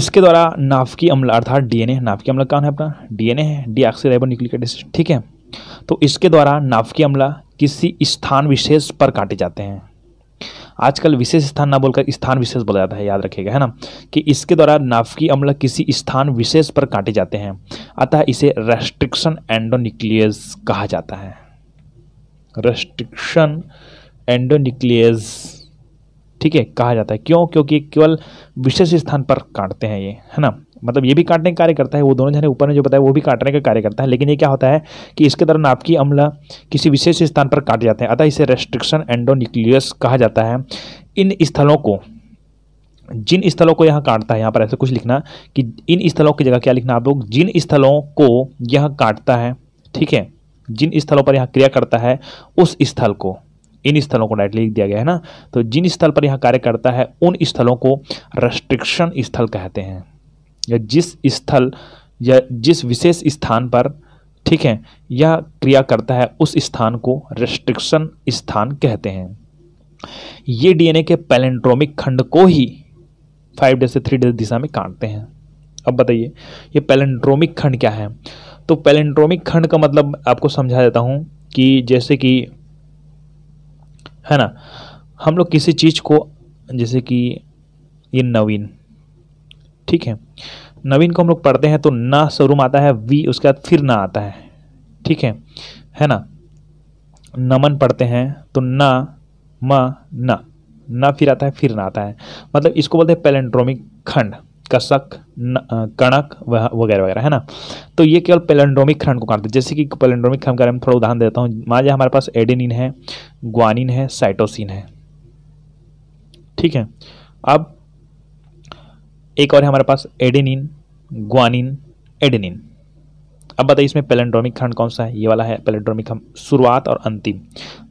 Speaker 1: इसके द्वारा नाभिकीय अम्ल अर्थात डीएनए नाभिकीय अम्ल कौन है अपना डीएनए है डी ठीक है तो इसके द्वारा नाभिकीय अम्ल किसी स्थान विशेष पर काटे जाते हैं आजकल विशेष स्थान ना बोलकर स्थान विशेष बोला जाता है याद रखेगा है ना कि इसके द्वारा नाभिकीय अम्ल किसी स्थान विशेष पर काटे जाते हैं अतः इसे रेस्ट्रिक्शन एंडोनिक्लियस कहा जाता है रेस्ट्रिक्शन एंडोनिक्लियस ठीक है कहा जाता है क्यों क्योंकि केवल विशेष स्थान पर काटते हैं ये है ना मतलब ये भी काटने का कार्य करता है वो दोनों जने ऊपर ने जो बताया वो भी काटने का कार्य करता है लेकिन ये क्या होता है कि इसके दौरान आपकी अम्ला किसी विशेष स्थान पर काट जाते हैं अतः इसे रेस्ट्रिक्शन एंडोन्यूक्लियस कहा जाता है इन स्थलों को जिन स्थलों को यहाँ काटता है यहाँ पर ऐसा कुछ लिखना कि इन स्थलों की जगह क्या लिखना आप लोग जिन स्थलों को यह काटता है ठीक है जिन स्थलों पर यहाँ क्रिया करता है उस स्थल को इन स्थलों को डायरेक्ट लिख दिया गया है ना तो जिन स्थल पर यहाँ कार्य करता है उन स्थलों को रेस्ट्रिक्शन स्थल कहते हैं या जिस स्थल या जिस विशेष स्थान पर ठीक है यह क्रिया करता है उस स्थान को रेस्ट्रिक्शन स्थान कहते हैं ये डीएनए के पैलेंट्रोमिक खंड को ही फाइव डे से थ्री डे दिशा में काटते हैं अब बताइए ये पैलेंट्रोमिक खंड क्या है तो पैलेंट्रोमिक खंड का मतलब आपको समझा देता हूँ कि जैसे कि है ना हम लोग किसी चीज़ को जैसे कि ये नवीन ठीक है नवीन को हम लोग पढ़ते हैं तो ना स्वरूम आता है वी उसके बाद फिर ना आता है ठीक है है ना नमन पढ़ते हैं तो ना म ना ना फिर आता है फिर ना आता है मतलब इसको बोलते हैं पेलेंड्रोमिक खंड कसक न, कणक वगैरह वगैरह है ना तो ये केवल पेलेंड्रोमिक खंड को काटते हैं जैसे कि पेलेंड्रोमिक खंड का मैं थोड़ा उदाहरण देता हूँ मान लिया हमारे पास एडेनिन है ग्वानिन है साइटोसिन है ठीक है अब एक और है हमारे पास एडेनिन ग्वानिन एडेनिन अब बताइए इसमें पेलेंड्रोमिक खंड कौन सा है ये वाला है पेलेंड्रोमिक हम शुरुआत और अंतिम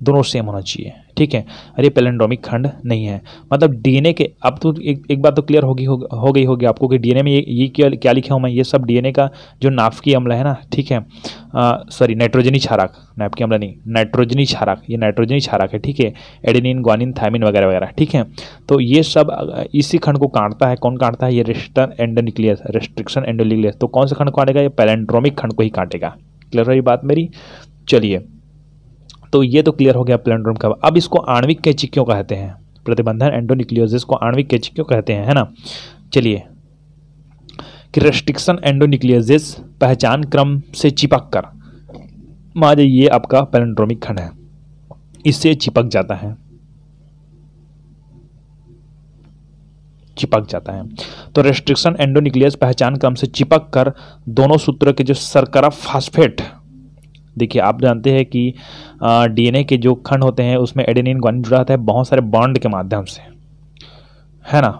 Speaker 1: दोनों सेम होना चाहिए ठीक है अरे पेलेंड्रोमिक खंड नहीं है मतलब डीएनए के अब तो एक, एक बात तो क्लियर होगी हो, हो गई होगी आपको कि डीएनए में ये, ये क्या क्या लिखा हूँ मैं ये सब डीएनए का जो नाफकी अम्ल है ना ठीक है सॉरी नाइट्रोजनी क्षारक नाफकी अम्ल नहीं नाइट्रोजनी छाराक ये नाइट्रोजनी छाराक है ठीक है एडेनिन ग्वानिन थायमिन वगैरह वगैरह ठीक है तो ये सब इसी खंड को काटता है कौन काटता है ये रिस्टन एंडोनिक्लियस रिस्ट्रिक्शन एंडोनिक्लियस तो कौन सा खंड काटेगा ये पेलेंड्रोमिक खंड को ही काटेगा क्लियर हुई बात मेरी चलिए तो ये तो क्लियर हो गया प्लेंड्रोम का अब इसको आणविक कैची क्यों कहते हैं प्रतिबंधन एंडोनिक्लियोजिस को आणविक कैची क्यों कहते हैं है ना चलिए कि रेस्ट्रिक्शन एंडोनिक्लियोजिस पहचान क्रम से चिपक कर मान ये आपका पैलेंड्रोमिक खंड है इससे चिपक जाता है चिपक जाता है तो रेस्ट्रिक्शन एंडोनिक्लियस पहचान क्रम से चिपक कर दोनों सूत्र के जो सरकरा फास्फेट देखिए आप जानते हैं कि डीएनए के जो खंड होते हैं उसमें एडेनिन ग्वानिन जुड़ा होता है बहुत सारे बॉन्ड के माध्यम से है ना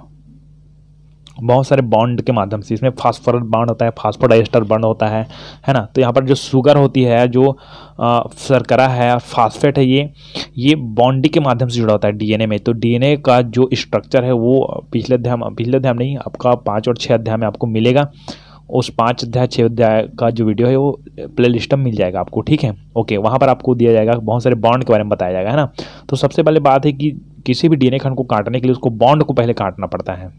Speaker 1: बहुत सारे बॉन्ड के माध्यम से इसमें फास्फोरस बॉन्ड होता है फास्फोडाइस्टर बॉन्ड होता है है ना तो यहाँ पर जो शुगर होती है जो शर्करा है फास्फेट है ये ये बॉन्डी के माध्यम से जुड़ा होता है डीएनए में तो डीएनए का जो स्ट्रक्चर है वो पिछले अध्याय पिछले अध्याय नहीं आपका पाँच और छः अध्याय में आपको मिलेगा उस पाँच अध्याय छः अध्याय का जो वीडियो है वो प्ले लिस्ट में मिल जाएगा आपको ठीक है ओके वहाँ पर आपको दिया जाएगा बहुत सारे बॉन्ड के बारे में बताया जाएगा है ना तो सबसे पहले बात है कि किसी भी डीएनए खंड को काटने के लिए उसको बॉन्ड को पहले काटना पड़ता है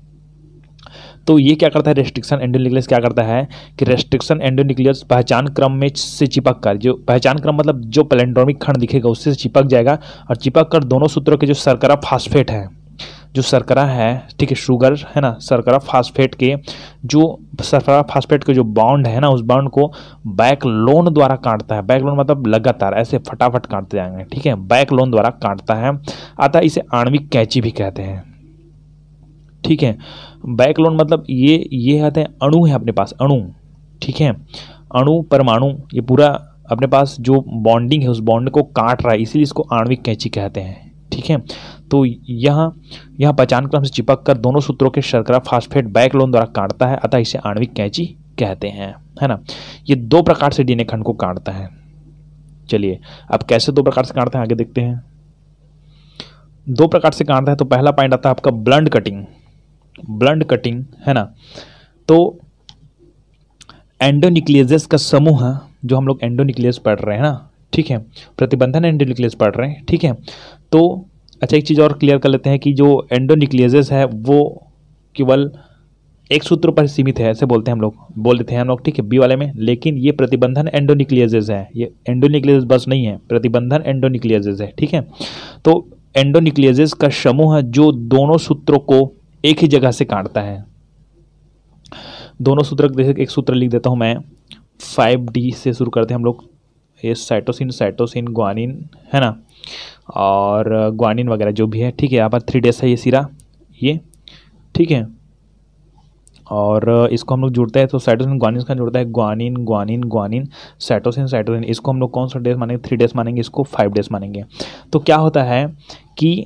Speaker 1: तो ये क्या करता है रेस्ट्रिक्शन एंडोन्यूक्लियस क्या करता है कि रेस्ट्रिक्शन एंडोन्यूक्लियस पहचान क्रम में से चिपक कर जो पहचान क्रम मतलब जो पेलेंड्रोमिक खंड दिखेगा उससे चिपक जाएगा और चिपक कर दोनों सूत्रों के जो सरकरा फास्फेट है जो सरकरा है ठीक है शुगर है ना सरकरा फास्फेट के जो सरकरा फास्फेट के जो बाउंड है ना उस बाउंड को बैक लोन द्वारा काटता है बैक लोन मतलब लगातार ऐसे फटाफट काटते जाएंगे ठीक है बैक लोन द्वारा काटता है अतः इसे आणविक कैंची भी कहते हैं ठीक है बैक लोन मतलब ये ये कहते हैं अणु है अपने पास अणु ठीक है अणु परमाणु ये पूरा अपने पास जो बॉन्डिंग है उस बॉन्ड को काट रहा है इसीलिए इसको आणविक कैंची कहते हैं ठीक है तो यहाँ यहाँ पचान क्रम से चिपक कर दोनों सूत्रों के शर्करा फास्फेट बैकलोन द्वारा काटता है अतः इसे आणविक कैची कहते हैं है ना ये दो प्रकार से डीएनए खंड को काटता है चलिए अब कैसे दो प्रकार से काटते हैं आगे देखते हैं दो प्रकार से काटता है तो पहला पॉइंट आता है आपका ब्लंड कटिंग ब्लंड कटिंग है ना तो एंडोनिक्लियजेस का समूह जो हम लोग एंडोनिक्लियस पढ़ रहे हैं ना ठीक है प्रतिबंधन एंडोनिक्लियस पढ़ रहे हैं ठीक है तो अच्छा एक चीज़ और क्लियर कर लेते हैं कि जो एंडोन्यूक्लियजेस है वो केवल एक सूत्र पर सीमित है ऐसे बोलते हैं हम लोग बोल देते हैं हम लोग ठीक है बी वाले में लेकिन ये प्रतिबंधन एंडोन्यूक्लियजेज है ये एंडोन्यूक्लियस बस नहीं है प्रतिबंधन एंडोन्यूक्लियजेज है ठीक है तो एंडोन्यूक्लियजेस का समूह है जो दोनों सूत्रों को एक ही जगह से काटता है दोनों सूत्र जैसे एक सूत्र लिख देता हूँ मैं फाइव डी से शुरू करते हैं हम लोग ये साइटोसिन साइटोसिन ग्वानिन है ना और ग्वानिन वगैरह जो भी है ठीक है यहाँ पर थ्री डेज है ये सिरा ये ठीक है और इसको हम लोग जुड़ते हैं तो साइटोसिन ग्वानिन का जुड़ता है guanine guanine guanine cytosine cytosine इसको हम लोग कौन सा डेज मानेंगे थ्री डेज मानेंगे इसको फाइव डेज मानेंगे तो क्या होता है कि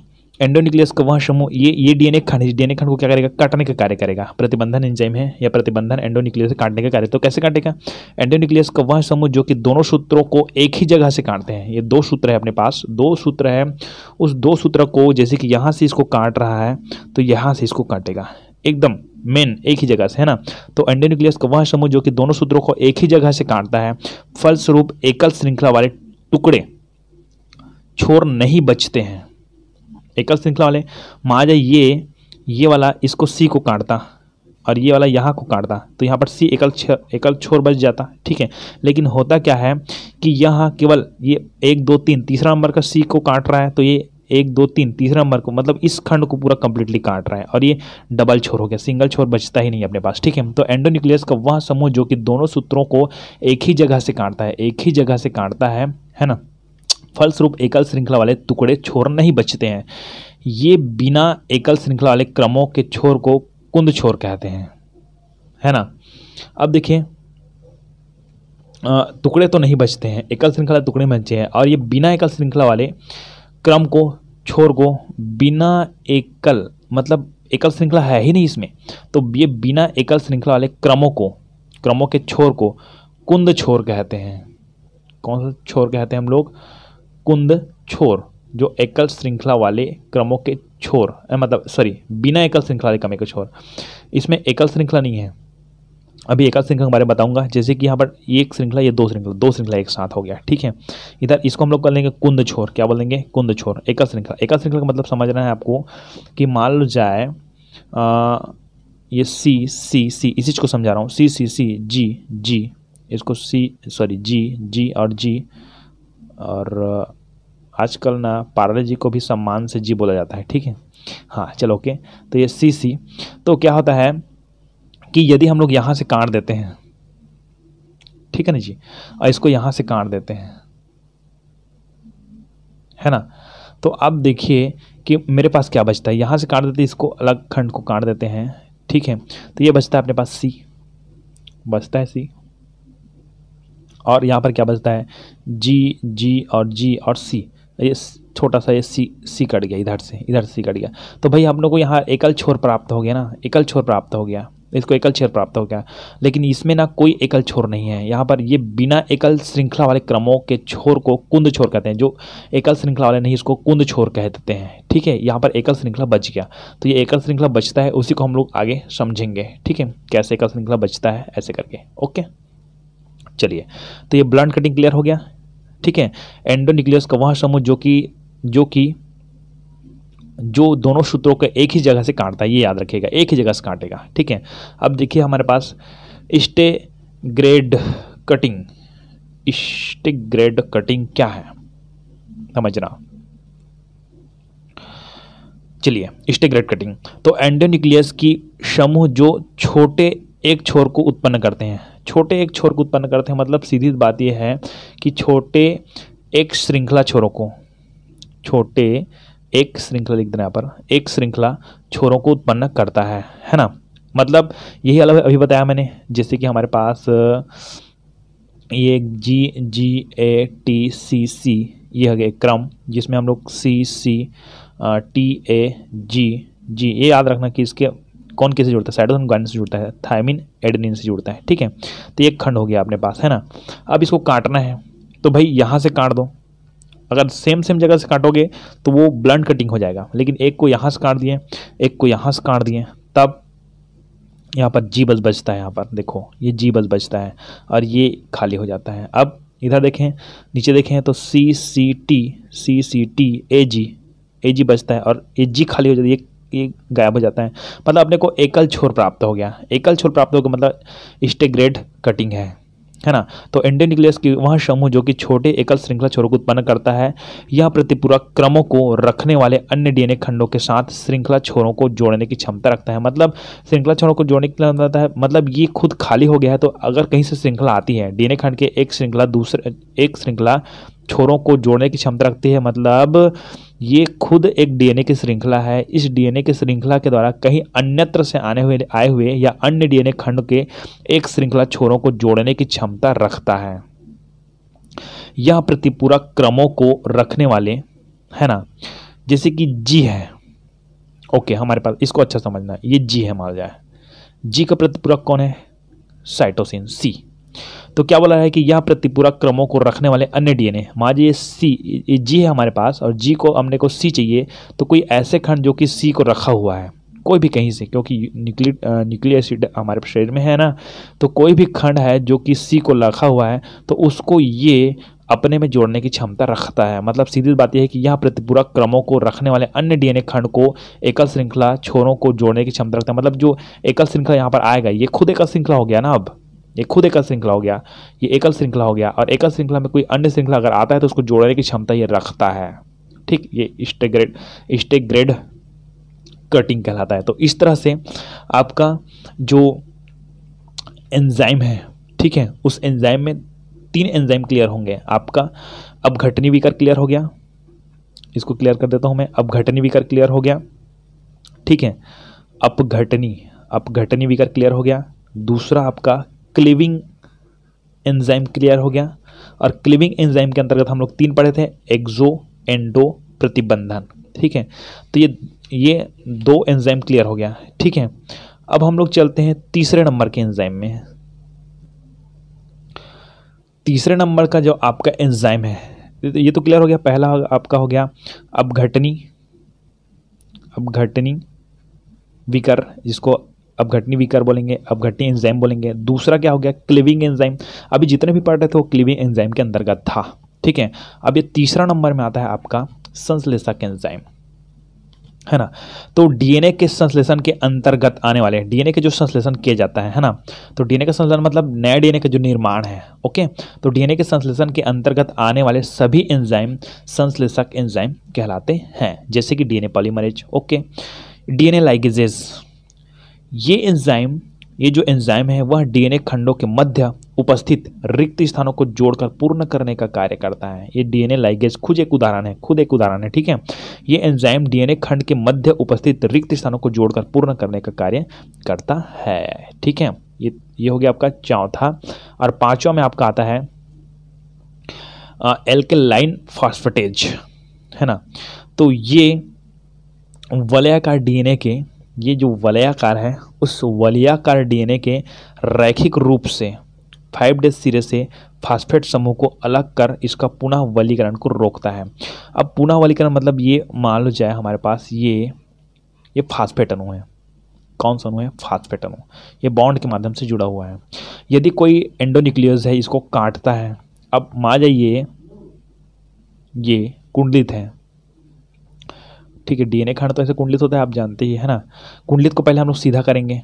Speaker 1: एंडोनिक्लियस का वह समूह ये ये डीएनए खंड डीएनए खंड को क्या करेगा काटने का कार्य करेगा प्रतिबंधन एंजाइम है या प्रतिबंधन एंडोनिक्लियस काटने का कार्य तो कैसे काटेगा एंडोनिक्लियस का वह समूह जो कि दोनों सूत्रों को एक ही जगह से काटते हैं ये दो सूत्र है अपने पास दो सूत्र है उस दो सूत्र को जैसे कि यहाँ से इसको काट रहा है तो यहाँ से इसको काटेगा एकदम मेन एक ही जगह से है ना तो एंडोनिक्लियस का वह समूह जो कि दोनों सूत्रों को एक ही जगह से काटता है फलस्वरूप एकल श्रृंखला वाले टुकड़े छोर नहीं बचते हैं एकल श्रृंखला वाले मान जाए ये ये वाला इसको सी को काटता और ये वाला यहाँ को काटता तो यहाँ पर सी एकल छ एकल छोर बच जाता ठीक है लेकिन होता क्या है कि यहाँ केवल ये एक दो तीन तीसरा नंबर का सी को काट रहा है तो ये एक दो तीन तीसरा नंबर को मतलब इस खंड को पूरा कंप्लीटली काट रहा है और ये डबल छोर हो गया सिंगल छोर बचता ही नहीं अपने पास ठीक है तो एंडोन्यूक्लियस का वह समूह जो कि दोनों सूत्रों को एक ही जगह से काटता है एक ही जगह से काटता है है ना फलस्वरूप एकल श्रृंखला वाले टुकड़े छोर नहीं बचते हैं ये बिना एकल श्रृंखला वाले क्रमों के छोर को कुंद छोर कहते हैं है ना अब देखिए टुकड़े तो नहीं बचते हैं एकल श्रृंखला टुकड़े बचे हैं और ये बिना एकल श्रृंखला वाले क्रम को छोर को बिना एकल मतलब एकल श्रृंखला है ही नहीं इसमें तो ये बिना एकल श्रृंखला वाले क्रमों को क्रमों के छोर को कुंद छोर कहते हैं कौन सा छोर कहते हैं हम लोग कुंद छोर जो एकल श्रृंखला वाले क्रमों के छोर मतलब सॉरी बिना एकल श्रृंखला वाले क्रमों के छोर इसमें एकल श्रृंखला नहीं है अभी एकल श्रृंखला के बारे में बताऊंगा जैसे कि यहाँ पर एक श्रृंखला ये दो श्रृंखला दो श्रृंखला एक साथ हो गया ठीक है इधर इसको हम लोग कर लेंगे कुंद छोर क्या बोलेंगे कुंद छोर एकल श्रृंखला एकल श्रृंखला का मतलब समझ रहे हैं आपको कि मान लो जाए ये सी सी सी इसी चीज़ को समझा रहा हूँ सी सी सी जी जी इसको सी सॉरी जी जी और जी और आजकल ना पार्ले जी को भी सम्मान से जी बोला जाता है ठीक है हाँ चलो ओके तो ये सी सी तो क्या होता है कि यदि हम लोग यहाँ से काट देते हैं ठीक है ना जी और इसको यहाँ से काट देते हैं है ना तो अब देखिए कि मेरे पास क्या बचता है यहाँ से काट देते इसको अलग खंड को काट देते हैं ठीक है तो ये बचता है अपने पास सी बचता है सी और यहाँ पर क्या बचता है जी जी और जी और सी ये छोटा सा ये सी सी कट गया इधर से इधर से सी कट गया तो भाई हम लोग को यहाँ एकल छोर प्राप्त हो गया ना एकल छोर प्राप्त हो गया इसको एकल छोर प्राप्त हो गया लेकिन इसमें ना कोई एकल छोर नहीं है यहाँ पर ये बिना एकल श्रृंखला वाले क्रमों के छोर को कुंद छोर कहते हैं जो एकल श्रृंखला वाले नहीं इसको कुंद छोर कह देते हैं ठीक है यहाँ पर एकल श्रृंखला बच गया तो ये एकल श्रृंखला बचता है उसी को हम लोग आगे समझेंगे ठीक है कैसे एकल श्रृंखला बचता है ऐसे करके ओके चलिए तो ये ब्लड कटिंग क्लियर हो गया ठीक है एंडोनिक्लियस का वह समूह जो कि जो कि जो दोनों सूत्रों को एक ही जगह से काटता है ये याद रखेगा एक ही जगह से काटेगा ठीक है अब देखिए हमारे पास staggered cutting staggered cutting क्या है समझना चलिए स्टे ग्रेड कटिंग तो न्यूक्लियस की समूह जो छोटे एक छोर को उत्पन्न करते हैं छोटे एक छोर को उत्पन्न करते हैं मतलब सीधी बात यह है कि छोटे एक श्रृंखला छोरों को छोटे एक श्रृंखला लिख देना यहाँ पर एक श्रृंखला छोरों को उत्पन्न करता है है ना मतलब यही अलग अभी बताया मैंने जैसे कि हमारे पास ये जी जी ए टी सी सी ये है क्रम जिसमें हम लोग सी सी टी ए जी जी ये याद रखना कि इसके कौन किससे जुड़ता है साइटोसिन गाइन से जुड़ता है थायमिन एडनिन से जुड़ता है ठीक है तो एक खंड हो गया अपने पास है ना अब इसको काटना है तो भाई यहाँ से काट दो अगर सेम सेम जगह से काटोगे तो वो ब्लंट कटिंग हो जाएगा लेकिन एक को यहाँ से काट दिए एक को यहाँ से काट दिए तब यहाँ पर जी बस बचता है यहाँ पर देखो ये जी बस बचता है और ये खाली हो जाता है अब इधर देखें नीचे देखें तो सी C T C C T A जी ए जी बचता है और ए जी खाली हो जाती है ये गायब हो जाता है मतलब अपने को एकल छोर प्राप्त हो गया एकल छोर प्राप्त हो गया मतलब स्टेग्रेड कटिंग है है ना तो एंडोन्यूक्लियस की वह समूह जो कि छोटे एकल श्रृंखला छोरों को उत्पन्न करता है यह प्रतिपूरक क्रमों को रखने वाले अन्य डीएनए खंडों के साथ श्रृंखला छोरों को जोड़ने की क्षमता रखता है मतलब श्रृंखला छोरों को जोड़ने की क्षमता है मतलब ये खुद खाली हो गया है तो अगर कहीं से श्रृंखला आती है डीएनए खंड के एक श्रृंखला दूसरे एक श्रृंखला छोरों को जोड़ने की क्षमता रखती है मतलब ये खुद एक डीएनए की श्रृंखला है इस डीएनए की श्रृंखला के द्वारा कहीं अन्यत्र से आने हुए आए हुए या अन्य डीएनए खंड के एक श्रृंखला छोरों को जोड़ने की क्षमता रखता है यह प्रतिपूरक क्रमों को रखने वाले है ना जैसे कि जी है ओके हमारे पास इसको अच्छा समझना है ये जी है मान जाए जी का प्रतिपूरक कौन है साइटोसिन सी तो क्या बोला है कि यह प्रतिपूरक क्रमों को रखने वाले अन्य डीएनए मान लीजिए सी जी है हमारे पास और जी को हमने को सी चाहिए तो कोई ऐसे खंड जो कि सी को रखा हुआ है कोई भी कहीं से क्योंकि न्यूक्ली न्यूक्लियर एसिड हमारे शरीर में है ना तो कोई भी खंड है जो कि सी को रखा हुआ है तो उसको ये अपने में जोड़ने की क्षमता रखता है मतलब सीधी बात यह है कि यह प्रतिपूरक क्रमों को रखने वाले अन्य डीएनए खंड को एकल श्रृंखला छोरों को जोड़ने की क्षमता रखता है मतलब जो एकल श्रृंखला यहाँ पर आएगा ये खुद एकल श्रृंखला हो गया ना अब ये खुद एकल श्रृंखला हो गया ये एकल श्रृंखला हो गया और एकल श्रृंखला में कोई अन्य श्रृंखला अगर आता है तो उसको जोड़ने की क्षमता ये रखता है ठीक ये स्टेग्रेड स्टेग्रेड कटिंग कहलाता है तो इस तरह से आपका जो एंजाइम है ठीक है उस एंजाइम में तीन एंजाइम क्लियर होंगे आपका अब घटनी विकर क्लियर हो गया इसको क्लियर कर देता हूँ मैं घटनी विकर क्लियर हो गया ठीक है अपघटनी अपघटनी विकर क्लियर हो गया दूसरा आपका क्लीविंग एंजाइम क्लियर हो गया और क्लीविंग एंजाइम के अंतर्गत हम लोग तीन पढ़े थे एक्जो एंडो प्रतिबंधन ठीक है तो ये ये दो एंजाइम क्लियर हो गया ठीक है अब हम लोग चलते हैं तीसरे नंबर के एंजाइम में तीसरे नंबर का जो आपका एंजाइम है ये तो क्लियर हो गया पहला आपका हो गया अब घटनी अब घटनी विकर जिसको अपघटनी विकार बोलेंगे अपघटनी एंजाइम बोलेंगे दूसरा क्या हो गया क्लिविंग एंजाइम अभी जितने भी पार्ट रहे थे वो क्लिविंग एंजाइम के अंतर्गत था ठीक है अब ये तीसरा नंबर में आता है आपका संश्लेषक एंजाइम है ना तो डीएनए के संश्लेषण के अंतर्गत आने वाले डीएनए के जो संश्लेषण किया जाता है है ना तो डीएनए का संश्लेषण मतलब नए डीएनए का जो निर्माण है ओके तो डीएनए के संश्लेषण के अंतर्गत आने वाले सभी एंजाइम संश्लेषक एंजाइम कहलाते हैं जैसे कि DNA polymerase okay DNA ligases ये एंजाइम ये जो एंजाइम है वह डीएनए खंडों के मध्य उपस्थित रिक्त स्थानों को जोड़कर पूर्ण करने का कार्य करता है ये डीएनए लाइगेज खुद एक उदाहरण है खुद एक उदाहरण है ठीक है ये एंजाइम डीएनए खंड के मध्य उपस्थित रिक्त स्थानों को जोड़कर पूर्ण करने का कार्य करता है ठीक है ये ये हो गया आपका चौथा और पांचवा में आपका आता है एल्केलाइन फास्फेटेज है ना तो ये वलयाकार डीएनए के ये जो वलयाकार है उस वलयाकार डीएनए के रैखिक रूप से फाइव डेज सिरे से फास्फेट समूह को अलग कर इसका पुनः वलीकरण को रोकता है अब पुनः वलीकरण मतलब ये मान लो जाए हमारे पास ये ये फास्फेट अणु है कौन सा अनु है फास्फेट अणु ये बॉन्ड के माध्यम से जुड़ा हुआ है यदि कोई एंडोन्यूक्लियस है इसको काटता है अब मान जाइए ये कुंडलित है ठीक है डीएनए खंड तो ऐसे कुंडलित होता है आप जानते ही है ना कुंडलित को पहले हम लोग सीधा करेंगे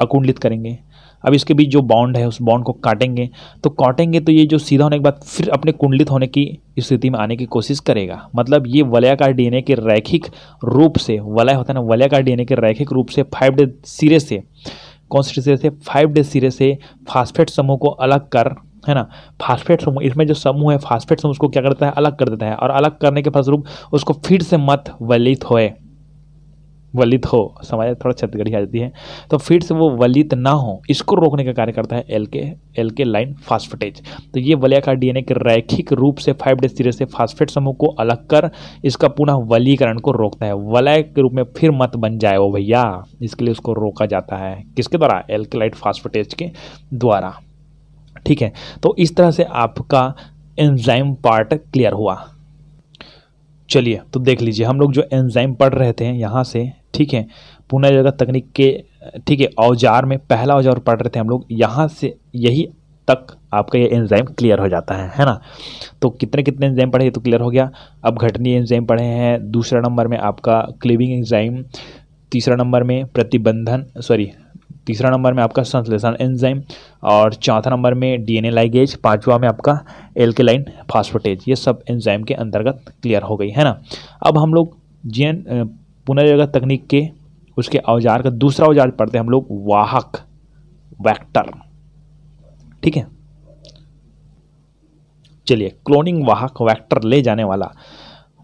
Speaker 1: अकुंडलित करेंगे अब इसके बीच जो बॉन्ड है उस बॉन्ड को काटेंगे तो काटेंगे तो ये जो सीधा होने के बाद फिर अपने कुंडलित होने की स्थिति में आने की कोशिश करेगा मतलब ये वलयाकार डीएनए के रैखिक रूप से वलय होता है ना वलयाकार डीएनए के रैखिक रूप से फाइव डे सिरे से कौन से सिरे से फाइव डे सिरे से फास्फेट समूह को अलग कर है ना फास्फेट समूह इसमें जो समूह है फास्फेट समूह उसको क्या करता है अलग कर देता है और अलग करने के फलस्वरूप उसको फिर से मत वलित होए वलित हो समाज थोड़ा छतगढ़ी आ जाती है तो फिर से वो वलित ना हो इसको रोकने का कार्य करता है एल के एल के लाइन फास्फेटेज तो ये का डीएनए के रैखिक रूप से फाइव डे सिरे से फास्फेट समूह को अलग कर इसका पुनः वलीकरण को रोकता है वलय के रूप में फिर मत बन जाए वो भैया इसके लिए उसको रोका जाता है किसके द्वारा एल के लाइट फास्फेटेज के द्वारा ठीक है तो इस तरह से आपका एंजाइम पार्ट क्लियर हुआ चलिए तो देख लीजिए हम लोग जो एंजाइम पढ़ रहे थे यहाँ से ठीक है पुनः जगह तकनीक के ठीक है औजार में पहला औजार पढ़ रहे थे हम लोग यहाँ से यही तक आपका ये एंजाइम क्लियर हो जाता है है ना तो कितने कितने एंजाइम पढ़े तो क्लियर हो गया अब घटनीय एंजाइम पढ़े हैं दूसरा नंबर में आपका क्लीविंग एंजाइम तीसरा नंबर में प्रतिबंधन सॉरी तीसरा नंबर में आपका संश्लेषण एंजाइम और चौथा नंबर में डीएनए लाइगेज पांचवा में आपका एल्केलाइन फास्फोटेज ये सब एंजाइम के अंतर्गत क्लियर हो गई है ना अब हम लोग जीएन पुनर्जगत तकनीक के उसके औजार का दूसरा औजार पढ़ते हैं हम लोग वाहक वैक्टर ठीक है चलिए क्लोनिंग वाहक वैक्टर ले जाने वाला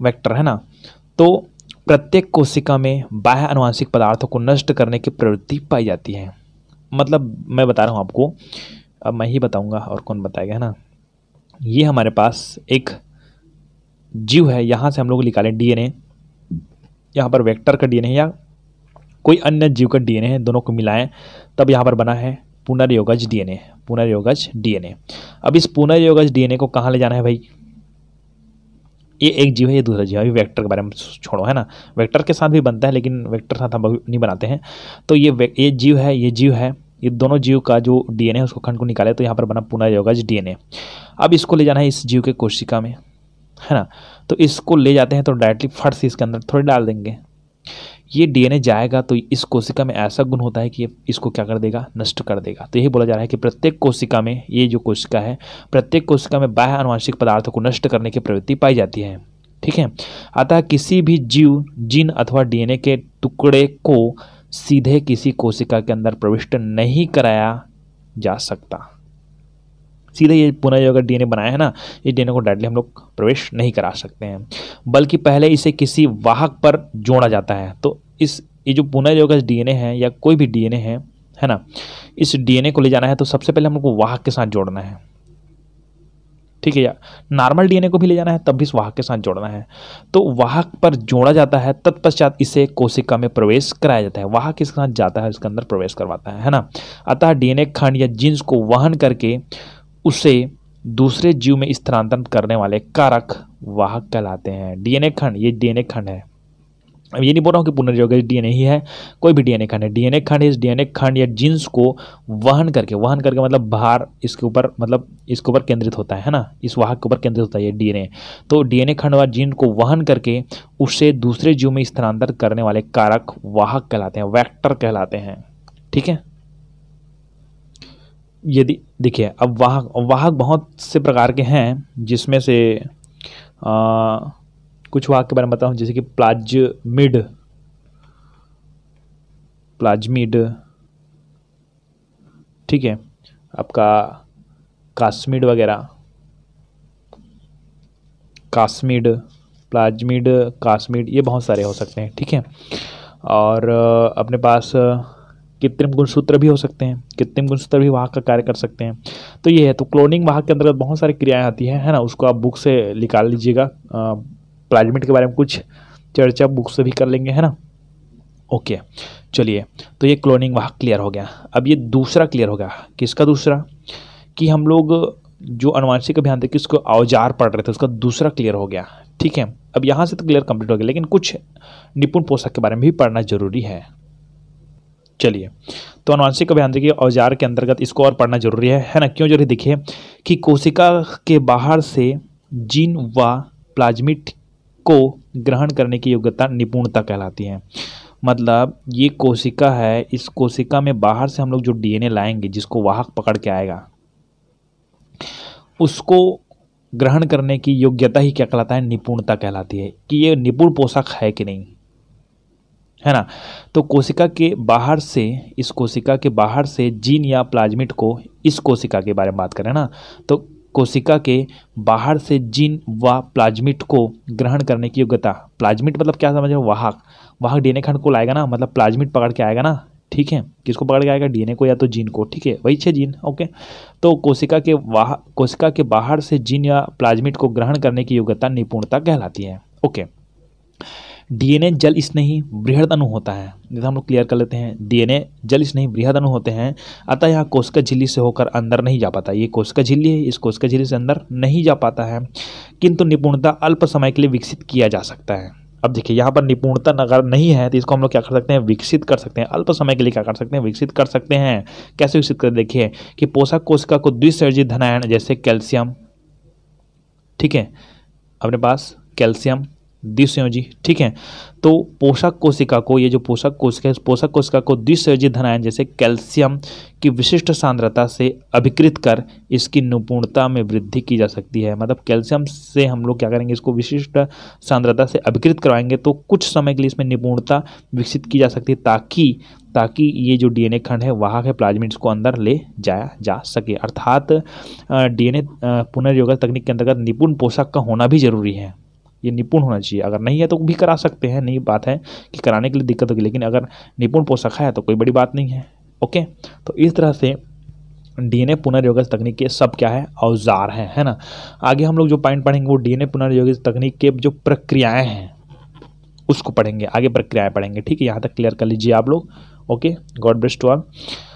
Speaker 1: वैक्टर है ना तो प्रत्येक कोशिका में बाह्य अनुवांशिक पदार्थों को नष्ट करने की प्रवृत्ति पाई जाती है मतलब मैं बता रहा हूँ आपको अब मैं ही बताऊँगा और कौन बताएगा है ना ये हमारे पास एक जीव है यहाँ से हम लोग निकालें डीएनए यहाँ पर वेक्टर का डीएनए या कोई अन्य जीव का डीएनए है दोनों को मिलाएं तब यहाँ पर बना है पुनर्योगज डीएनए पुनर्योगज डीएनए अब इस पुनर्योगज डीएनए को कहाँ ले जाना है भाई ये एक जीव है ये दूसरा जीव है अभी वैक्टर के बारे में छोड़ो है ना वैक्टर के साथ भी बनता है लेकिन वैक्टर साथ हम नहीं बनाते हैं तो ये ये जीव है ये जीव है ये दोनों जीव का जो डीएनए है उसको खंड को निकाले तो यहाँ पर बना पुनर्योगज डीएनए अब इसको ले जाना है इस जीव के कोशिका में है ना तो इसको ले जाते हैं तो डायरेक्टली फट से इसके अंदर थोड़ी डाल देंगे ये डीएनए जाएगा तो इस कोशिका में ऐसा गुण होता है कि इसको क्या कर देगा नष्ट कर देगा तो यही बोला जा रहा है कि प्रत्येक कोशिका में ये जो कोशिका है प्रत्येक कोशिका में बाह्य अनुवांशिक पदार्थों को नष्ट करने की प्रवृत्ति पाई जाती है ठीक है अतः किसी भी जीव जीन अथवा डीएनए के टुकड़े को सीधे किसी कोशिका के अंदर प्रविष्ट नहीं कराया जा सकता सीधे ये पुनः जो अगर डीएनए बनाया है ना ये डीएनए को डायरेक्टली हम लोग प्रवेश नहीं करा सकते हैं बल्कि पहले इसे किसी वाहक पर जोड़ा जाता है तो इस ये जो पुनः जो अगर डीएनए है या कोई भी डीएनए है है ना इस डीएनए को ले जाना है तो सबसे पहले हम लोग को वाहक के साथ जोड़ना है ठीक है या नॉर्मल डीएनए को भी ले जाना है तब भी इस वाहक के साथ जोड़ना है तो वाहक पर जोड़ा जाता है तत्पश्चात इसे कोशिका में प्रवेश कराया जाता है वाहक किसके साथ जाता है इसके अंदर प्रवेश करवाता है है ना अतः डीएनए खंड या जीन्स को वहन करके उसे दूसरे जीव में स्थानांतरण करने वाले कारक वाहक कहलाते हैं डीएनए खंड ये डीएनए खंड है अब ये नहीं बोल रहा हूँ कि पुनर्योगित डीएनए ही है कोई भी डीएनए खंड है डीएनए खंड इस डीएनए खंड या जीन्स को वहन करके वहन करके मतलब भार इसके ऊपर मतलब इसके ऊपर केंद्रित होता है ना इस वाहक के ऊपर केंद्रित होता है ये डीएनए तो डीएनए खंड व जीन को वहन करके उसे दूसरे जीव में स्थानांतर करने वाले कारक वाहक कहलाते हैं वैक्टर कहलाते हैं ठीक है यदि देखिए अब वाहक वाहक बहुत से प्रकार के हैं जिसमें से आ, कुछ वाहक के बारे में बताऊँ जैसे कि प्लाज मिड प्लाजमिड ठीक है आपका कास्मिड वगैरह कास्मिड प्लाजमिड कास्मिड ये बहुत सारे हो सकते हैं ठीक है और अपने पास कृत्रिम गुणसूत्र भी हो सकते हैं कृत्रिम गुणसूत्र भी वाहक का कार्य कर सकते हैं तो ये है तो क्लोनिंग वाहक के अंतर्गत बहुत सारी क्रियाएं आती हैं है ना उसको आप बुक से निकाल लीजिएगा प्लाज्मेट के बारे में कुछ चर्चा बुक से भी कर लेंगे है ना ओके चलिए तो ये क्लोनिंग वाहक क्लियर हो गया अब ये दूसरा क्लियर हो गया किसका दूसरा कि हम लोग जो अनुवांशिक अभियान थे कि उसको औजार पढ़ रहे थे उसका दूसरा क्लियर हो गया ठीक है अब यहाँ से तो क्लियर कंप्लीट हो गया लेकिन कुछ निपुण पोषक के बारे में भी पढ़ना जरूरी है चलिए तो अनुवांशिक अभियांत्रिकी औजार के अंतर्गत इसको और पढ़ना जरूरी है है ना क्यों जरूरी दिखे कि कोशिका के बाहर से जीन व प्लाज्मिट को ग्रहण करने की योग्यता निपुणता कहलाती है मतलब ये कोशिका है इस कोशिका में बाहर से हम लोग जो डीएनए लाएंगे जिसको वाहक पकड़ के आएगा उसको ग्रहण करने की योग्यता ही क्या कहलाता है निपुणता कहलाती है कि ये निपुण पोषक है कि नहीं है ना तो कोशिका के बाहर से इस कोशिका के बाहर से जीन या प्लाज्मिट को इस कोशिका के बारे में बात करें ना तो कोशिका के बाहर से जीन व प्लाज्मिट को ग्रहण करने की योग्यता प्लाज्मिट मतलब क्या समझ रहे वाहक वाहक डीएनए खंड को लाएगा ना मतलब प्लाज्मिट पकड़ के आएगा ना ठीक है किसको पकड़ के आएगा डीएनए को या तो जीन को ठीक है वही छे जीन ओके तो कोशिका के वाह कोशिका के बाहर से जीन या प्लाज्मिट को ग्रहण करने की योग्यता निपुणता कहलाती है ओके डीएनए जल स्नेही बृहद अणु होता है जैसे हम लोग क्लियर कर लेते हैं डीएनए जल स्नेही बृहद अणु होते हैं अतः यह कोशिका झिल्ली से होकर अंदर नहीं जा पाता ये कोशिका झिल्ली है इस कोशिका झिल्ली से अंदर नहीं जा पाता है किंतु निपुणता अल्प समय के लिए विकसित किया जा सकता है अब देखिए यहाँ पर निपुणता नगर नहीं है तो इसको हम लोग क्या कर सकते हैं विकसित कर सकते हैं अल्प समय के लिए क्या कर सकते हैं विकसित कर सकते हैं कैसे विकसित कर देखिए कि पोषक कोशिका को द्विसर्जित धनायन जैसे कैल्शियम ठीक है अपने पास कैल्शियम द्विसंयोजी ठीक है तो पोषक कोशिका को ये जो पोषक कोशिका है पोषक कोशिका को द्विसंयोजी धनायन जैसे कैल्शियम की विशिष्ट सांद्रता से अभिकृत कर इसकी निपुणता में वृद्धि की जा सकती है मतलब कैल्शियम से हम लोग क्या करेंगे इसको विशिष्ट सांद्रता से अभिकृत करवाएंगे तो कुछ समय के लिए इसमें निपुणता विकसित की जा सकती है ताकि ताकि ये जो डीएनए खंड है वहाँ के प्लाज्मिट्स को अंदर ले जाया जा सके अर्थात डीएनए पुनर्योग तकनीक के अंतर्गत निपुण पोषक का होना भी जरूरी है ये निपुण होना चाहिए अगर नहीं है तो भी करा सकते हैं नहीं बात है कि कराने के लिए दिक्कत होगी लेकिन अगर निपुण पोषक है तो कोई बड़ी बात नहीं है ओके तो इस तरह से डीएनए पुनर्योगज तकनीक के सब क्या है औजार हैं है ना आगे हम लोग जो पॉइंट पढ़ेंगे वो डीएनए पुनर्योगज तकनीक के जो प्रक्रियाएं हैं उसको पढ़ेंगे आगे प्रक्रियाएं पढ़ेंगे ठीक है यहाँ तक क्लियर कर लीजिए आप लोग okay God bless to all